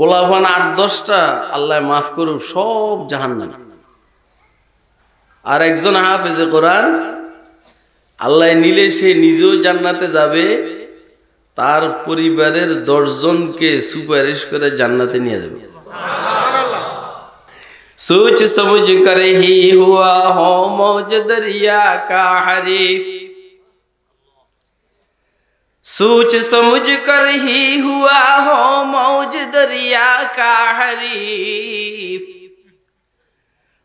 ওলাফান আট দশটা আল্লাহ মাফ করুক সব জাহান জাহান্নামে আর একজন হাফেজে কোরআন আল্লাহ নিলে সে নিজেও জান্নাতে যাবে তার পরিবারের দশজনকে সুপারিশ করে জান্নাতে নিয়ে যাবে সুচ সবুজ করে হি হুয়া হো মৌজ দরিয়া কাহারি سوچ سمجھ کر ہی ہوا ہو موج دریا کا حریف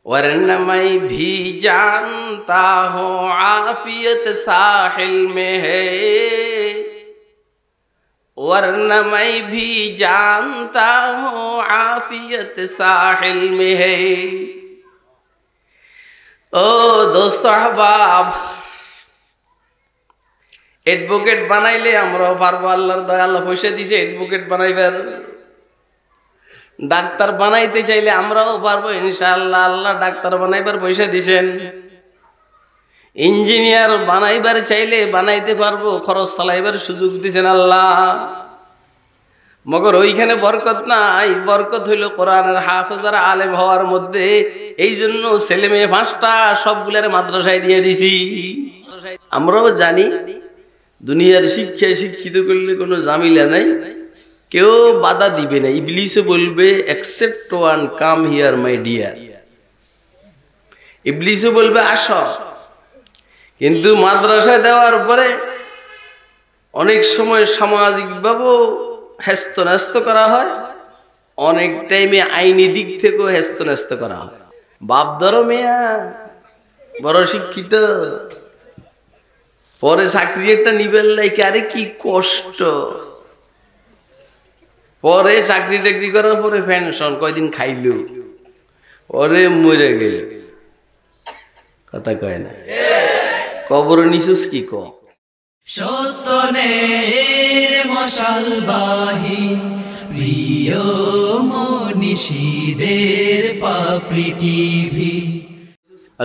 ورن میں بھی جانتا ہوں عافیت ساحل میں ہے ورن میں بھی جانتا ہوں عافیت ساحل میں ہے او احباب এডভোকেট বানাইলে আমরাও পারবো আল্লাহর দয়া আল্লাহ পয়সা দিছে এডভোকেট বানাইবার ডাক্তার বানাইতে চাইলে আমরাও পারবো ইনশাল্লাহ আল্লাহ ডাক্তার বানাইবার পয়সা দিছেন ইঞ্জিনিয়ার বানাইবার চাইলে বানাইতে পারবো খরচ চালাইবার সুযোগ দিছেন আল্লাহ মগর ওইখানে বরকত নাই বরকত হইল কোরআনের হাফেজার আলেম হওয়ার মধ্যে এই জন্য ছেলে মেয়ে পাঁচটা সবগুলার মাদ্রাসায় দিয়ে দিছি আমরাও জানি দুনিয়ার শিক্ষায় শিক্ষিত করলে কোনো জামিলা নাই কেউ বাধা দিবে না ইবলিসে বলবে accept one come here my dear ইবলিসে বলবে আস কিন্তু মাদ্রাসায় দেওয়ার পরে অনেক সময় সামাজিকভাবেও হ্যাস্ত ন্যস্ত করা হয় অনেক টাইমে আইনি দিক থেকেও হ্যাস্ত ন্যস্ত করা হয় বাপ ধরো মেয়া বড় শিক্ষিত পরে চাকরি একটা নিবেন লাইকে আরে কি কষ্ট পরে চাকরি টাকরি করার পরে পেনশন কয়দিন খাইল পরে মজা গেল কথা কয় না কবর নিচুস কি ক সত্যনের মশালবাহী প্রিয় মনীষীদের পাপড়ি টিভি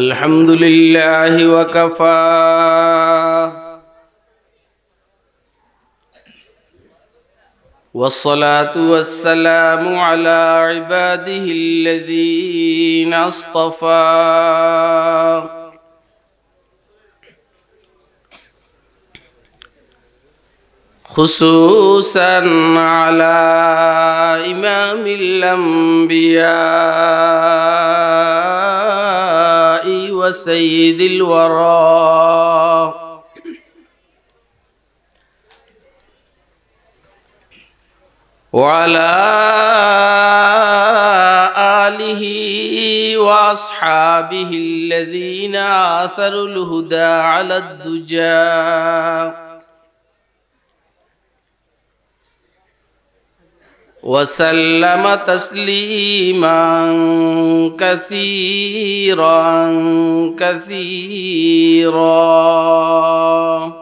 আলহামদুলিল্লাহ ওয়াকাফা والصلاة والسلام على عباده الذين اصطفى خصوصا على إمام الأنبياء وسيد الورى وعلى آله وأصحابه الذين آثروا الهدى على الدجى وسلم تسليما كثيرا كثيرا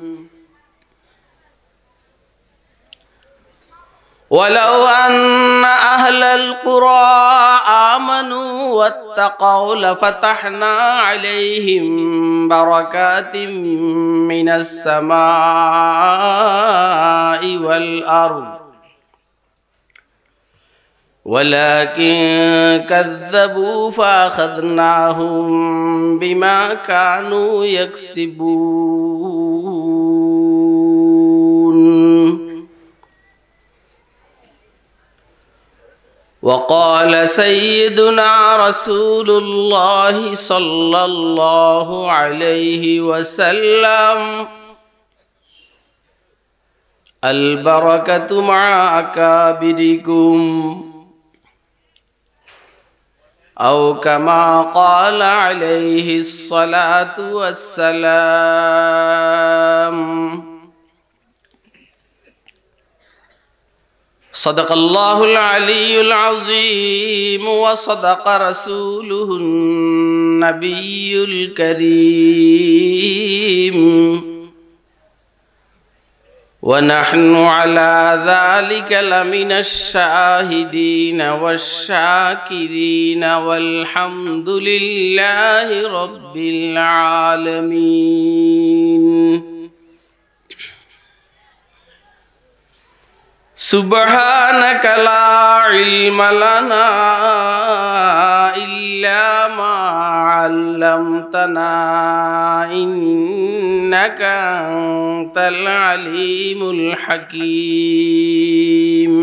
ولو أن أهل القرى آمنوا واتقوا لفتحنا عليهم بركات من السماء والأرض ولكن كذبوا فأخذناهم بما كانوا يكسبون وقال سيدنا رسول الله صلى الله عليه وسلم البركة مع أكابركم أو كما قال عليه الصلاة والسلام صدق الله العلي العظيم وصدق رسوله النبي الكريم ونحن على ذلك لمن الشاهدين والشاكرين والحمد لله رب العالمين سبحانك لا علم لنا إلا ما علمتنا إنك أنت العليم الحكيم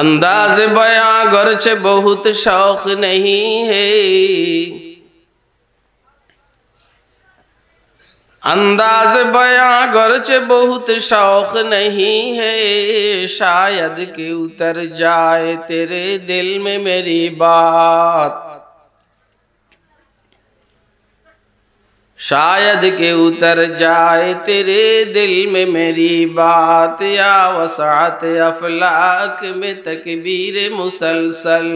انداز بیاں گرچہ بہت شوق نہیں ہے انداز بیاں گرچ بہت شوق نہیں ہے شاید کہ اتر جائے تیرے دل میں میری بات شاید کہ اتر جائے تیرے دل میں میری بات یا وسعت افلاک میں تکبیر مسلسل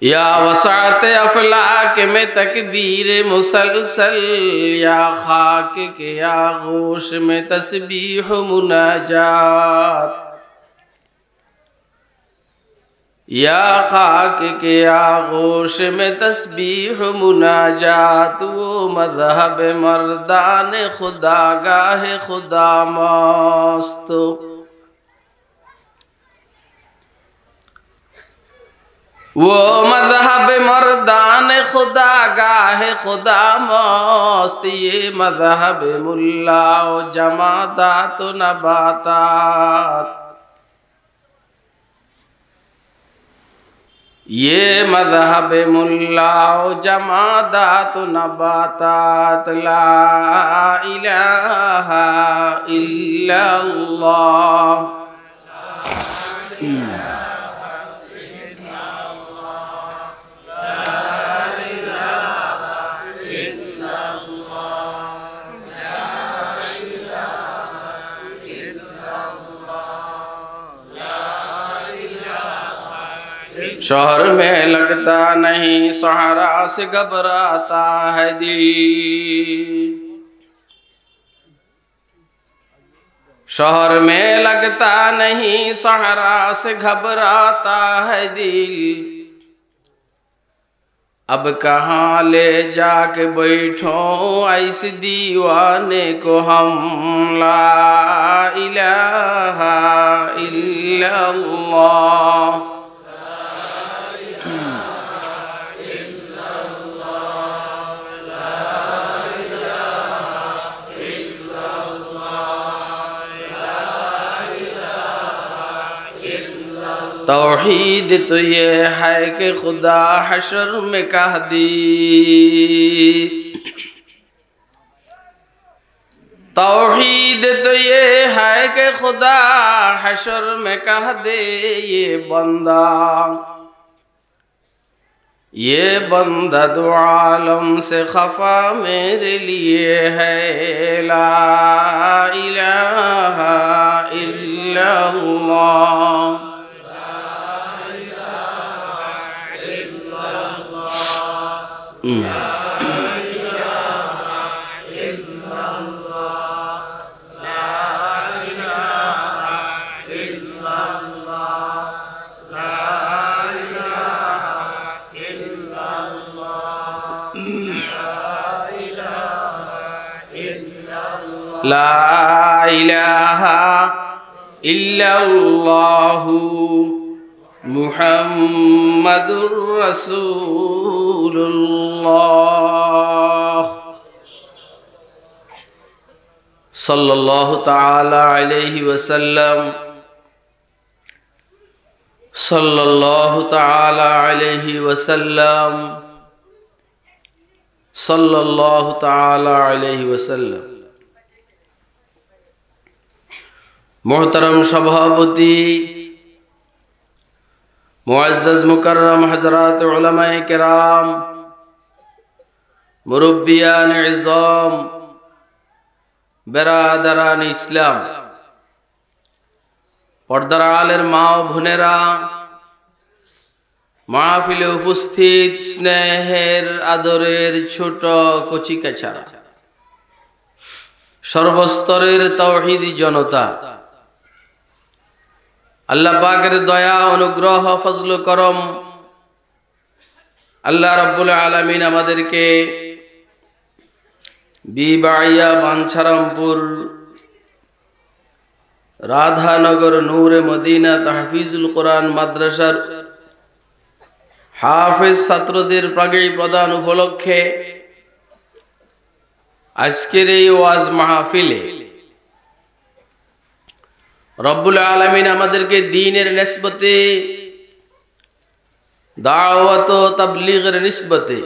یا وسعت افلاک میں تکبیر مسلسل یا خاک کے آغوش میں تسبیح مناجات یا خاک کے آغوش میں تسبیح مناجات وہ مذہب مردان خدا گاہ خدا ماستو وہ مذہب مردان خدا گاہ خدا موست یہ مذہب و جماعتات و نباتات یہ مذہب و جمادات و نباتات الہ الا اللہ شوہر میں لگتا نہیں سہارا سے گھبراتا ہے دل شوہر میں لگتا نہیں سہارا سے گھبراتا ہے دل اب کہاں لے جا کے بیٹھو ایس دیوانے کو ہم لا الہ الا اللہ توحید تو یہ ہے کہ خدا حشر میں کہہ دی توحید تو یہ ہے کہ خدا حشر میں کہہ دے یہ بندہ یہ بندہ دو عالم سے خفا میرے لیے ہے لا الہ الا اللہ لا إله إلا الله محمد رسول الله صلى الله تعالى عليه وسلم صلى الله تعالى عليه وسلم صلى الله تعالى عليه وسلم মহতরম সভাপতি মোয়াজ মুকরম হজরত ওলামায় কেরাম মুরব্বিয়ান ইজম বেরাদারান ইসলাম পর্দার আলের মা ও ভুনেরা মাহফিলে উপস্থিত স্নেহের আদরের ছোট কচিকাছাড়া সর্বস্তরের তহিদি জনতা আল্লাহ পাকের দয়া অনুগ্রহ ফজল করম আল্লাহ রব্বুল আলমিন আমাদেরকে বিবাইয়া বাঞ্ছারামপুর রাধানগর নূরে মদিনা তাহফিজুল কোরআন মাদ্রাসার হাফিজ ছাত্রদের প্রাগেই প্রদান উপলক্ষে আজকের এই ওয়াজ মাহফিলে রব্বুল আলমিন আমাদেরকে দিনের নিসবতে দাওয়াত তাবলিগের নিসবতে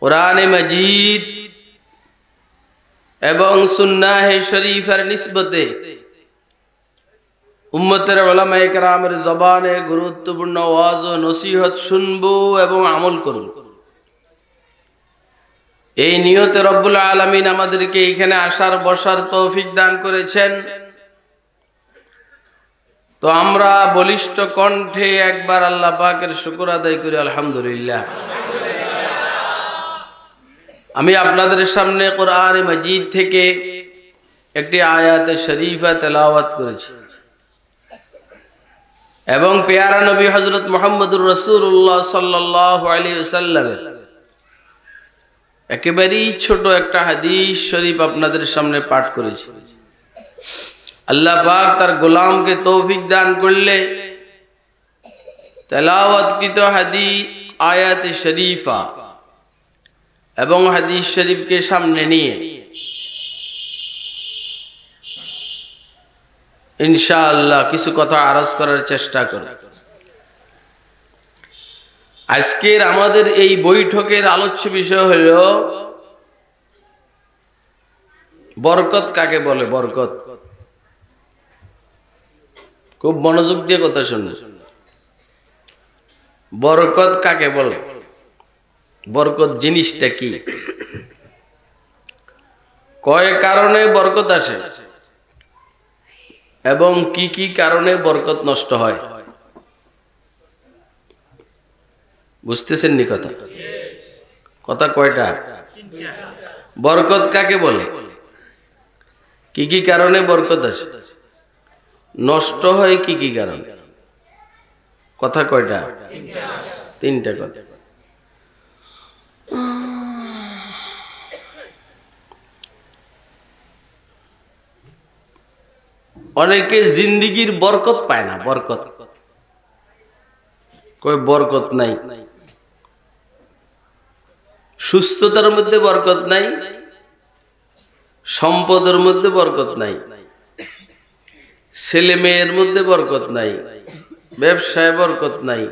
কোরআনে মজিদ এবং সুন্নাহে শরীফের নিসবতে উম্মতের ওলামা একরামের জবানে গুরুত্বপূর্ণ ওয়াজ ও নসিহত শুনবো এবং আমল করুন এই নিয়তে রব্বুল আলমিন আমাদেরকে এখানে আসার বসার তৌফিক দান করেছেন তো আমরা বলিষ্ঠ কণ্ঠে একবার আল্লাহ পাকের শুকুর আদায় করি আলহামদুলিল্লাহ আমি আপনাদের সামনে কোরআন মজিদ থেকে একটি আয়াতে শরীফা তেলাওয়াত করেছি এবং পেয়ারা নবী হজরত মোহাম্মদুর রসুল্লাহ সাল্লাহ আলী সাল্লামের একেবারেই ছোট একটা হাদিস শরীফ আপনাদের সামনে পাঠ করেছে আল্লাহ পাক তার গোলামকে তৌফিক দান করলে তেলাওয়াতকৃত হাদি আয়াত শরীফা এবং হাদিস শরীফকে সামনে নিয়ে ইনশাআল্লাহ কিছু কথা আরজ করার চেষ্টা করে আজকের আমাদের এই বৈঠকের আলোচ্য বিষয় হল বরকত কাকে বলে বরকত খুব মনোযোগ দিয়ে কথা শুনে বরকত কাকে বলে বরকত জিনিসটা কি কয় কারণে বরকত আসে এবং কি কি কারণে বরকত নষ্ট হয় বুঝতেছেন নি কথা কথা কয়টা বরকত কাকে বলে কি কি কারণে বরকত আসে নষ্ট হয় কি কি কারণে কথা কয়টা তিনটা কথা অনেকে জিন্দিগির বরকত পায় না বরকত কই বরকত নাই সুস্থতার মধ্যে বরকত নাই সম্পদের মধ্যে বরকত নাই ছেলে মেয়ের মধ্যে বরকত নাই ব্যবসায় বরকত নাই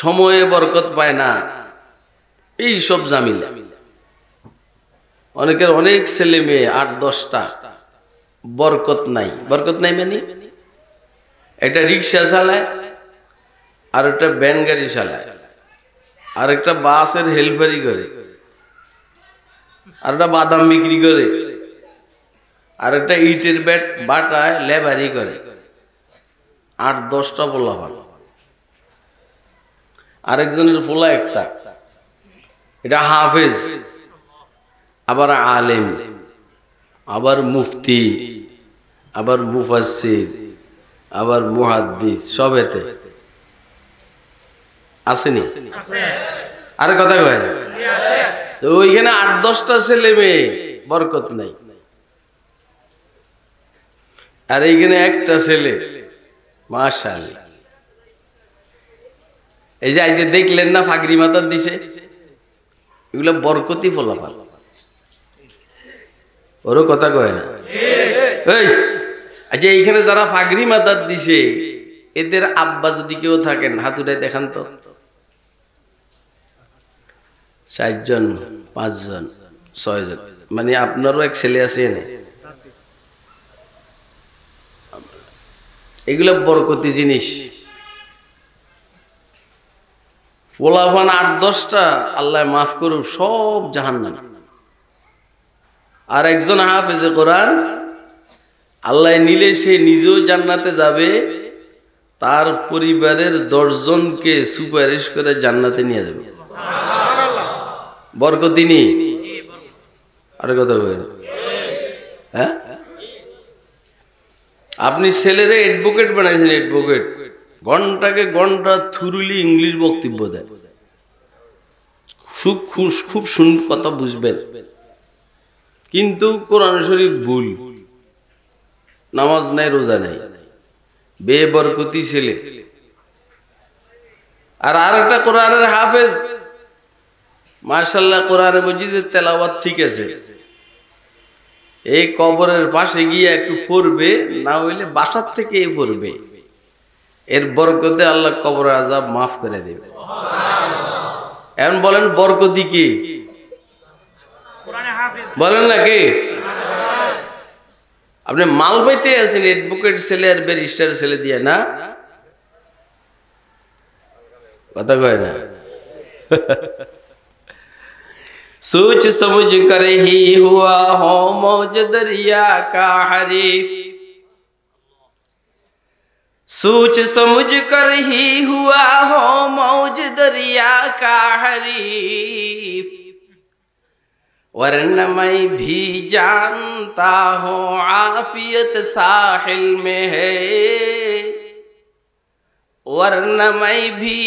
সময়ে বরকত পায় না এই সব জামিন অনেকের অনেক ছেলে মেয়ে আট দশটা বরকত নাই বরকত নাই মানে একটা রিক্সা চালায় আর একটা ব্যান গাড়ি চালায় আর একটা বাসের হেল্পারি করে আর একটা বাদাম বিক্রি করে আর একটা ইটের ব্যাট বাটায় লেবারি করে আট দশটা পোলা ভালো আরেকজনের পোলা একটা এটা হাফেজ আবার আলেম আবার মুফতি আবার মুফাসিদ আবার মুহাদ্দিস সবেতে আসেনি আরে কথা কয় ওইখানে আট দশটা ছেলে মেয়ে বরকত নাই আর এইখানে একটা ছেলে মাসাল এই যে যে দেখলেন না ফাগরি মাতার দিছে এগুলো বরকতি ফলাফল ওরও কথা কয় না আচ্ছা এইখানে যারা ফাগরি মাতার দিছে এদের আব্বা যদি কেউ থাকেন হাতুটাই দেখান তো চারজন পাঁচজন ছয়জন মানে আপনারও এক ছেলে আছে এনে এগুলো বরকতি জিনিস পোলাপান আট দশটা আল্লাহ মাফ করুক সব জাহান্নাম আর একজন হাফেজে কোরআন আল্লাহ নিলে সে নিজেও জান্নাতে যাবে তার পরিবারের দশজনকে সুপারিশ করে জান্নাতে নিয়ে যাবে বরকতিনি আরে কথা বলেন হ্যাঁ আপনি ছেলেরে অ্যাডভোকেট বানাইছেন অ্যাডভোকেট ঘন্টাকে ঘন্টা থুরুলি ইংলিশ বক্তব্য দেয় খুব খুশ খুব শুন কথা বুঝবেন কিন্তু কোরআন শরীফ ভুল নামাজ নাই রোজা নাই বে বরকতি ছেলে আর আর আরেকটা কোরআনের হাফেজ মার্শাল্লাহ কোরআনে মসজিদের তেলাওয়াত ঠিক আছে এই কবরের পাশে গিয়ে একটু পড়বে না হইলে বাসার থেকে পড়বে এর বরকতে আল্লাহ কবর আজাব মাফ করে দেবে এখন বলেন বরকতি কি বলেন না কি আপনি মাল পাইতে আছেন এডভোকেট ছেলে আর ব্যারিস্টার ছেলে দিয়ে না কথা কয় না سوچ سمجھ کر ہی ہوا ہو موج دریا کا حریف سوچ سمجھ کر ہی ہوا ہو موج دریا کا حریف ورن میں بھی جانتا ہوں عافیت ساحل میں ہے वरना मैं भी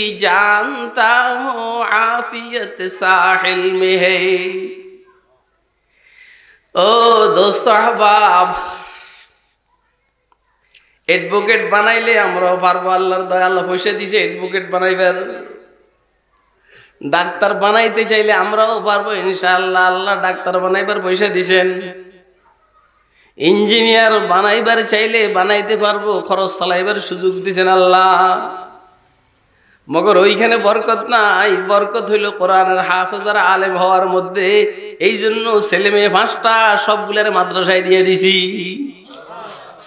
ও দোস্ত আহবাব এডভোকেট বানাইলে আমরাও পারবো আল্লাহর দয়া আল্লাহ পয়সা দিছে এডভোকেট বানাইবার ডাক্তার বানাইতে চাইলে আমরাও পারবো ইনশাআল্লাহ আল্লাহ ডাক্তার বানাইবার পয়সা দিছেন ইঞ্জিনিয়ার বানাইবার চাইলে বানাইতে পারবো খরচ চালাইবার সুযোগ দিছেন আল্লাহ মগর ওইখানে বরকত নাই বরকত হইল কোরআনের হাফেজার আলেম হওয়ার মধ্যে এই জন্য ছেলে মেয়ে পাঁচটা সবগুলার মাদ্রাসায় দিয়ে দিছি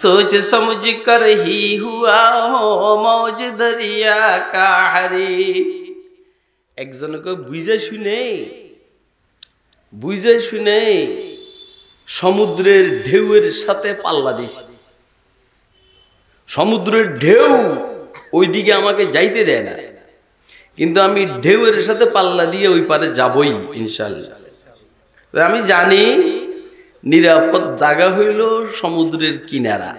सोच समझ कर ही हुआ কাহারি একজনকে বুঝে শুনে বুঝে শুনে সমুদ্রের ঢেউয়ের সাথে পাল্লা দিছি সমুদ্রের ঢেউ ওইদিকে আমাকে যাইতে দেয় না কিন্তু আমি ঢেউয়ের সাথে পাল্লা দিয়ে ওই পারে যাবই ইনশাল্লাহ আমি জানি নিরাপদ জায়গা হইল সমুদ্রের কিনারা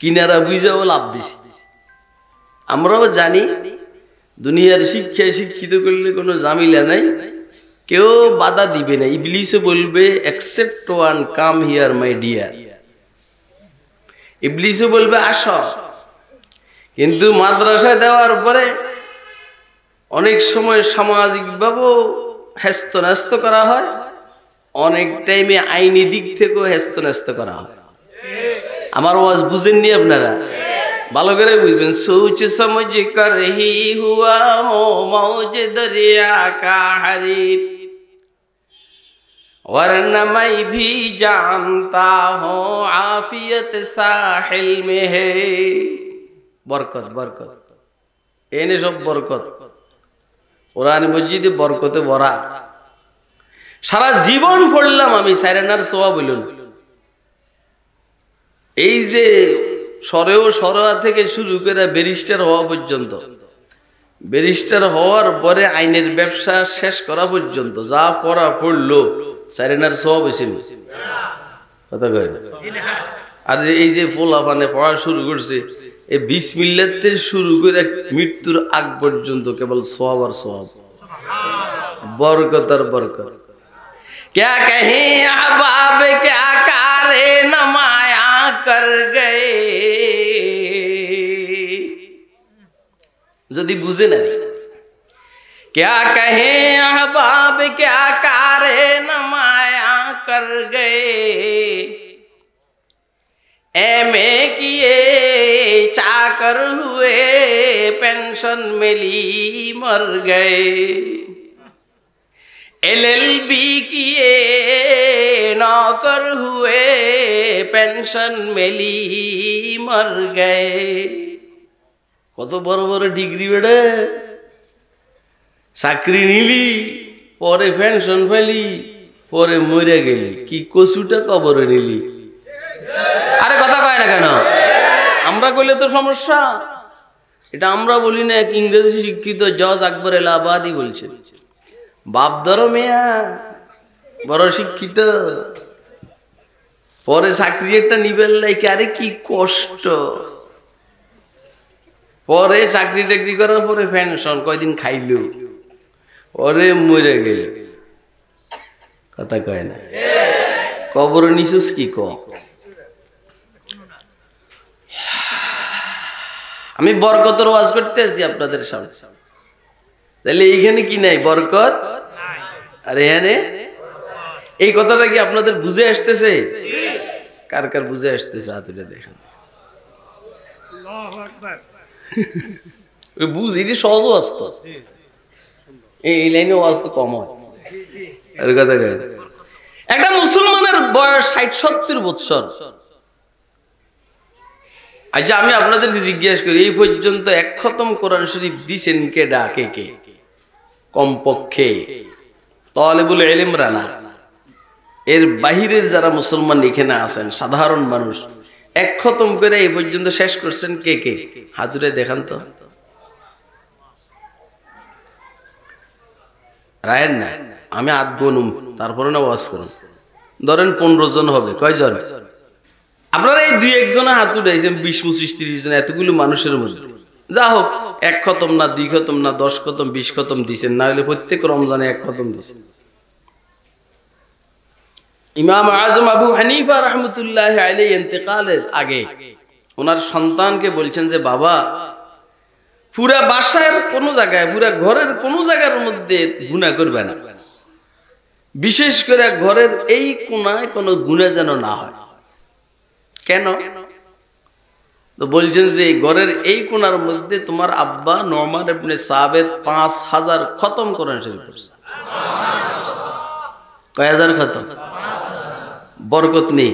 কিনারা বুঝাও লাভ দিছি আমরাও জানি দুনিয়ার শিক্ষায় শিক্ষিত করলে কোনো জামিলা নাই কেউ বাধা দিবে না ইবলিশও বলবে accept one come here my dear ইবলিশও বলবে আস কিন্তু মাদ্রাসায় দেওয়ার পরে অনেক সময় সামাজিকভাবেও হ্যাস্ত ন্যস্ত করা হয় অনেক টাইমে আইনি দিক থেকেও হ্যাস্ত ন্যস্ত করা হয় আমার ওয়াজ বুঝেননি আপনারা ভালো করে বুঝবেন সৌচ সমঝ কর হি হুয়া মো মৌজ দরিয়া কাহারি वरन मैं भी जानता हूँ आफियत साहिल में বরকত বরকত এনে সব বরকত কোরআন মসজিদে বরকতে ভরা সারা জীবন পড়লাম আমি সাইরেনার সোয়া বলুন এই যে সরেও সরোয়া থেকে শুরু করে ব্যারিস্টার হওয়া পর্যন্ত ব্যারিস্টার হওয়ার পরে আইনের ব্যবসা শেষ করা পর্যন্ত যা পড়া পড়লো সাইরেনার সব হয়েছিল কথা কয় না আর এই যে পোলা পানে পড়া শুরু করছে এই বিশ মিল্লাতের শুরু করে মৃত্যুর আগ পর্যন্ত কেবল সব আর সব বরকতার বরকত যদি বুঝে না क्या कहें अहबाब क्या कार کر گئے اے کیے چا کر ہوئے پینشن ملی مر گئے ایلیل بی کیے نوکر ہوئے پینشن ملی مر گئے وہ تو بر بر ڈگری بڑے ساکری نیلی پورے پینشن پھیلی পরে মরে গেলি কি কচুটা কবরে নিলি আরে কথা কয় না কেন আমরা কইলে তো সমস্যা এটা আমরা বলি না এক ইংরেজি শিক্ষিত জজ আকবর এলাহাবাদই বলছে বাপ ধরো মেয়া বড় শিক্ষিত পরে চাকরি একটা নিবেন লাইকে আরে কি কষ্ট পরে চাকরি টাকরি করার পরে পেনশন কয়দিন খাইল পরে মরে গেল কথা কয় না কবর নিচুস কি ক আমি বরকতের ওয়াজ করতে আছি আপনাদের সামনে তাহলে এইখানে কি নাই বরকত আর এখানে এই কথাটা কি আপনাদের বুঝে আসতেছে কার কার বুঝে আসতেছে হাতে দেখেন বুঝ এটি সহজও আসতো এই লাইনে ওয়াজ তো কম হয় একটা মুসলমানের বয়স ষাট সত্তর বৎসর আচ্ছা আমি আপনাদেরকে জিজ্ঞাসা করি এই পর্যন্ত এক খতম কোরআন শরীফ দিছেন কে ডাকে কে কমপক্ষে তলে বলে এলিম রানা এর বাহিরের যারা মুসলমান এখানে আছেন সাধারণ মানুষ এক খতম করে এই পর্যন্ত শেষ করছেন কে কে হাজুরে দেখান তো রায়ের না আমি আধ গনুম তারপরে না ওয়াজ করুন ধরেন পনেরো জন হবে কয়জন আপনারা এই দুই একজনে হাত উঠেছেন বিশ পঁচিশ ত্রিশ জন এতগুলো মানুষের মধ্যে যা হোক এক খতম না দুই খতম না দশ খতম বিশ খতম দিছেন না হলে প্রত্যেক রমজানে এক খতম দিছেন ইমাম আজম আবু হানিফা রহমতুল্লাহ আইলে এতেকালের আগে ওনার সন্তানকে বলছেন যে বাবা পুরা বাসার কোনো জায়গায় পুরা ঘরের কোনো জায়গার মধ্যে গুণা করবে না বিশেষ করে ঘরের এই কোনায় কোনো গুণে যেন না হয় কেন তো বলছেন যে ঘরের এই কোনার মধ্যে তোমার আব্বা নমান এমনি সাবেদ পাঁচ হাজার খতম করেন শরীফ করছে কয় হাজার খতম বরকত নেই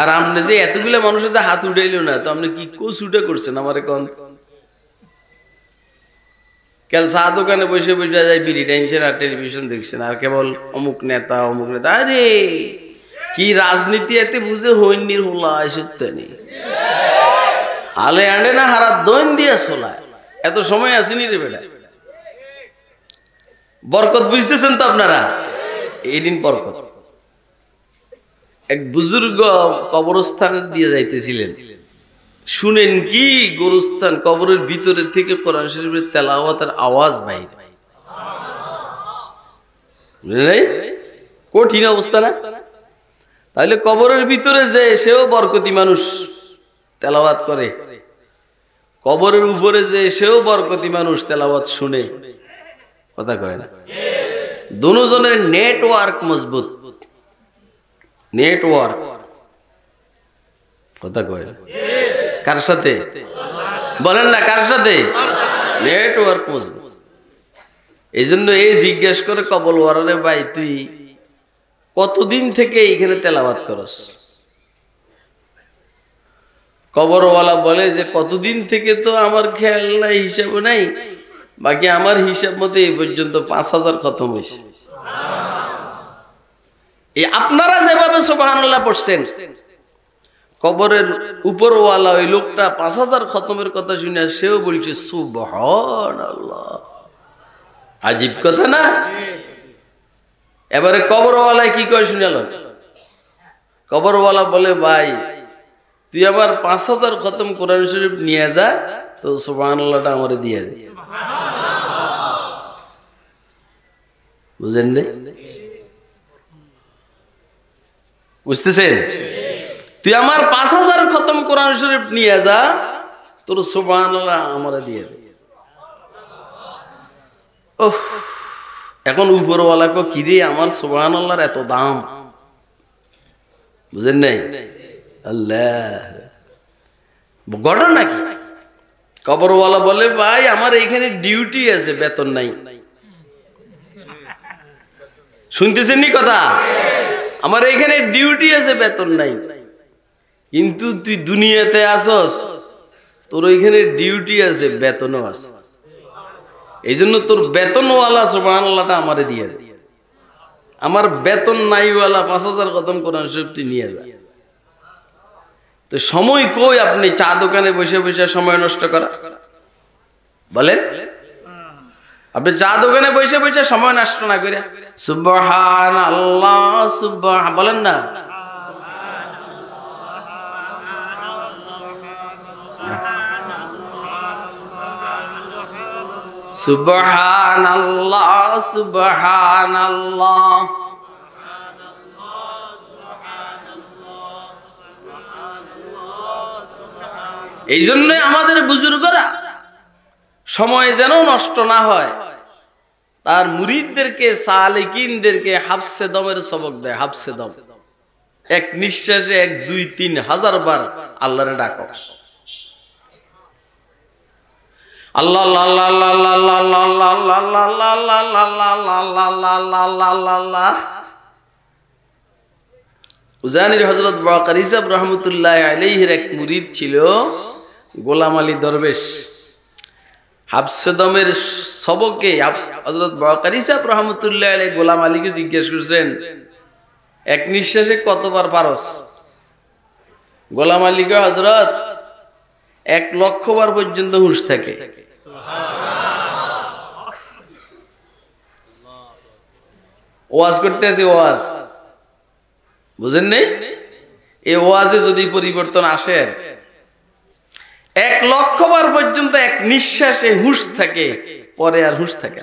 আর আপনি যে এতগুলো মানুষের যে হাত উঠাইল না তো আপনি কি কোচ উঠে করছেন আমার এখন কেন চা দোকানে বসে বসে যায় বিড়ি টাইমছেন আর টেলিভিশন দেখছেন আর কেবল অমুক নেতা অমুক নেতা আরে কি রাজনীতি এতে বুঝে হৈন্যির হোলা সত্যি আলে আনে না হারা দৈন দিয়া সোলা এত সময় আসেনি রে বেটা বরকত বুঝতেছেন তো আপনারা এদিন বরকত এক বুজুর্গ কবরস্থান দিয়ে যাইতেছিলেন শুনেন কি গরুস্থান কবরের ভিতরে থেকে কোরআন শরীফের তেলাওয়াতের আওয়াজ বাইরে কঠিন অবস্থা না তাহলে কবরের ভিতরে যে সেও বরকতি মানুষ তেলাওয়াত করে কবরের উপরে যে সেও বরকতি মানুষ তেলাওয়াত শুনে কথা কয় না দুজনের নেটওয়ার্ক মজবুত নেটওয়ার্ক কথা কয় না কার সাথে বলেন না কার সাথে নেটওয়ার্ক মজবুত এই জন্য এই জিজ্ঞেস করে কবল ওয়ারারে ভাই তুই কতদিন থেকে এইখানে তেলাবাদ করস কবরওয়ালা বলে যে কতদিন থেকে তো আমার খেয়াল নাই হিসাবে নাই বাকি আমার হিসাব মতে এই পর্যন্ত পাঁচ হাজার খতম হয়েছে এই আপনারা যেভাবে সোবাহান্লাহ পড়ছেন কবরের উপরওয়ালা ওই লোকটা পাঁচ হাজার খতমের কথা শুনে সেও বলছে সুবহান আজীব কথা না এবারে কবরওয়ালায় কি কয় শুনাল কবরওয়ালা বলে ভাই তুই আমার পাঁচ হাজার খতম কোরআন শরীফ নিয়ে যা তো সুবাহটা আমার দিয়ে দি বুঝেন রে বুঝতেছেন তুই আমার পাঁচ হাজার খতম কোরআন শরীফ নিয়ে যা তোর সোবান আমার দিয়ে ওহ এখন উপরওয়ালাকে কি রে আমার সোবান এত দাম বুঝেন নাই আল্লাহ ঘটনা কি কবরওয়ালা বলে ভাই আমার এইখানে ডিউটি আছে বেতন নাই শুনতেছেন নি কথা আমার এইখানে ডিউটি আছে বেতন নাই কিন্তু তুই দুনিয়াতে আসস তোর ওইখানে ডিউটি আছে বেতনও আছে এই জন্য তোর বেতনওয়ালা সোমানলাটা আমার দিয়ে দিয়ে আমার বেতন নাইওয়ালা পাঁচ হাজার কতন কোরআন শরীফটি নিয়ে যায় তো সময় কই আপনি চা দোকানে বসে বসে সময় নষ্ট করা বলেন আপনি চা দোকানে বসে বসে সময় নষ্ট না করে সুবহান আল্লাহ সুবহান বলেন না سبحان الله سبحان الله এই জন্যই আমাদের বুজুর্গরা সময় যেন নষ্ট না হয় তার মুরিদদেরকে সাহালিকিনদেরকে হাফসে দমের সবক দেয় হাফসে দম এক নিঃশ্বাসে এক দুই তিন হাজার বার আল্লাহরে ডাক আল্লাহ উজানির হজরত বকার হিসাব রহমতুল্লাহ আলিহির এক মুরিদ ছিল গোলাম আলী দরবেশ হাফসেদমের সবকে হজরত বকার হিসাব রহমতুল্লাহ আলী গোলাম আলীকে জিজ্ঞেস করছেন এক নিঃশ্বাসে কতবার পারস গোলাম আলীকে হজরত এক লক্ষ বার পর্যন্ত হুশ থাকে ওয়াজ করতেছি ওয়াজ বুঝেন নেই এই ওয়াজে যদি পরিবর্তন আসে এক লক্ষ বার পর্যন্ত এক নিঃশ্বাসে হুশ থাকে পরে আর হুশ থাকে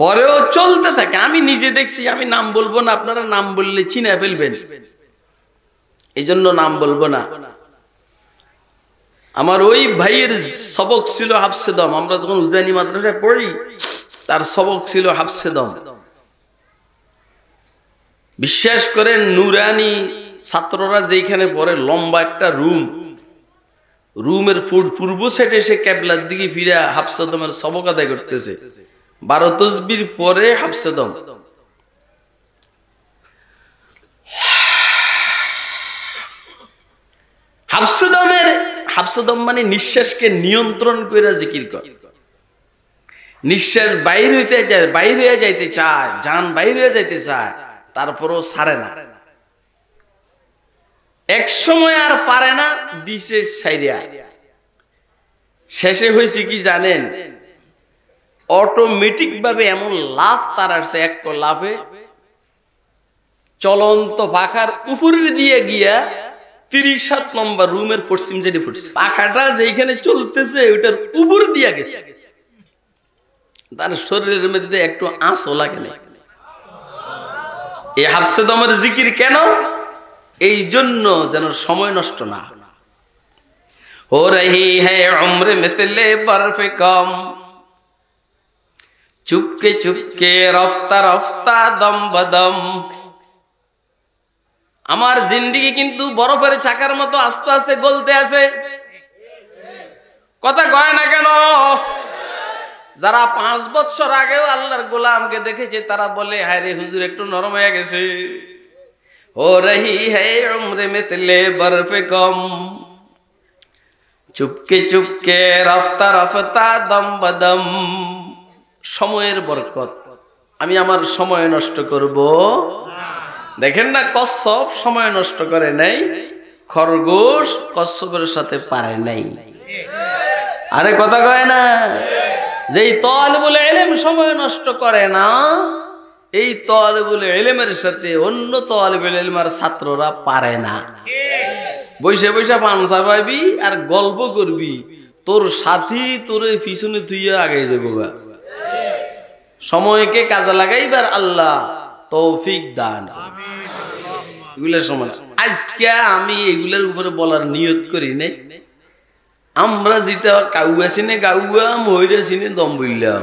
পরেও চলতে থাকে আমি নিজে দেখছি আমি নাম বলবো না আপনারা নাম বললে চিনে ফেলবেন এই জন্য নাম বলবো না আমার ওই ভাইয়ের সবক ছিল হাফসে দম আমরা যখন উজানি মাদ্রাসায় পড়ি তার সবক ছিল হাফসে দম বিশ্বাস করেন নুরানি ছাত্ররা যেখানে পড়ে লম্বা একটা রুম রুমের ফুট পূর্ব সাইডে সে ক্যাবলার দিকে ফিরে হাফসাদমের সবক আদায় করতেছে বারো তসবির পরে হাফসাদম হাফসাদমের হাফসদম মানে নিঃশ্বাসকে নিয়ন্ত্রণ করে জিকির কর নিঃশ্বাস বাইর হইতে চায় বাইর হয়ে যাইতে চায় যান বাইর হয়ে যাইতে চায় তারপরও সারে না এক সময় আর পারে না দিছে সাইরিয়া শেষে হয়েছে কি জানেন অটোমেটিক ভাবে এমন লাভ তার আসছে এক লাভে চলন্ত পাখার উপরের দিয়ে গিয়া তিরিশ সাত নম্বর রুমের পশ্চিম জেডে ফুটছে পাখাটা যেখানে চলতেছে ওইটার উপর দিয়া গেছে তার শরীরের মধ্যে একটু আঁচও লাগে না এই হাফসে দমের জিকির কেন এই জন্য যেন সময় নষ্ট না হো রহি হমরে মেসলে বরফে কম চুপকে চুপকে রফতা রফতা দম বদম আমার জিন্দিগি কিন্তু বরফের চাকার মতো আস্তে আস্তে গলতে আছে কথা কয় না কেন যারা পাঁচ বছর আগেও আল্লাহর গোলামকে দেখেছে তারা বলে হায় রে হুজুর একটু নরম হয়ে গেছে ও রহি হমরে মেতলে বরফে কম চুপকে চুপকে রফতা রফতা দম বদম সময়ের বরকত আমি আমার সময় নষ্ট করব না দেখেন না কচ্ছপ সময় নষ্ট করে নাই খরগোশ কচ্ছপের সাথে পারে নাই আরে কথা কয় না যেই বলে এলেম সময় নষ্ট করে না এই বলে এলেমের সাথে অন্য বলে এলমার ছাত্ররা পারে না বৈশে বৈশা পানসা পাবি আর গল্প করবি তোর সাথী তোর পিছনে তুই আগে যাবো সময়কে কাজে লাগাইবার আল্লাহ তৌফিক দান এগুলোর আজকে আমি এগুলোর উপরে বলার নিয়ত করি নাই আমরা যেটা কাউয়া চিনে কাউয়া মহিলা চিনে দম বললাম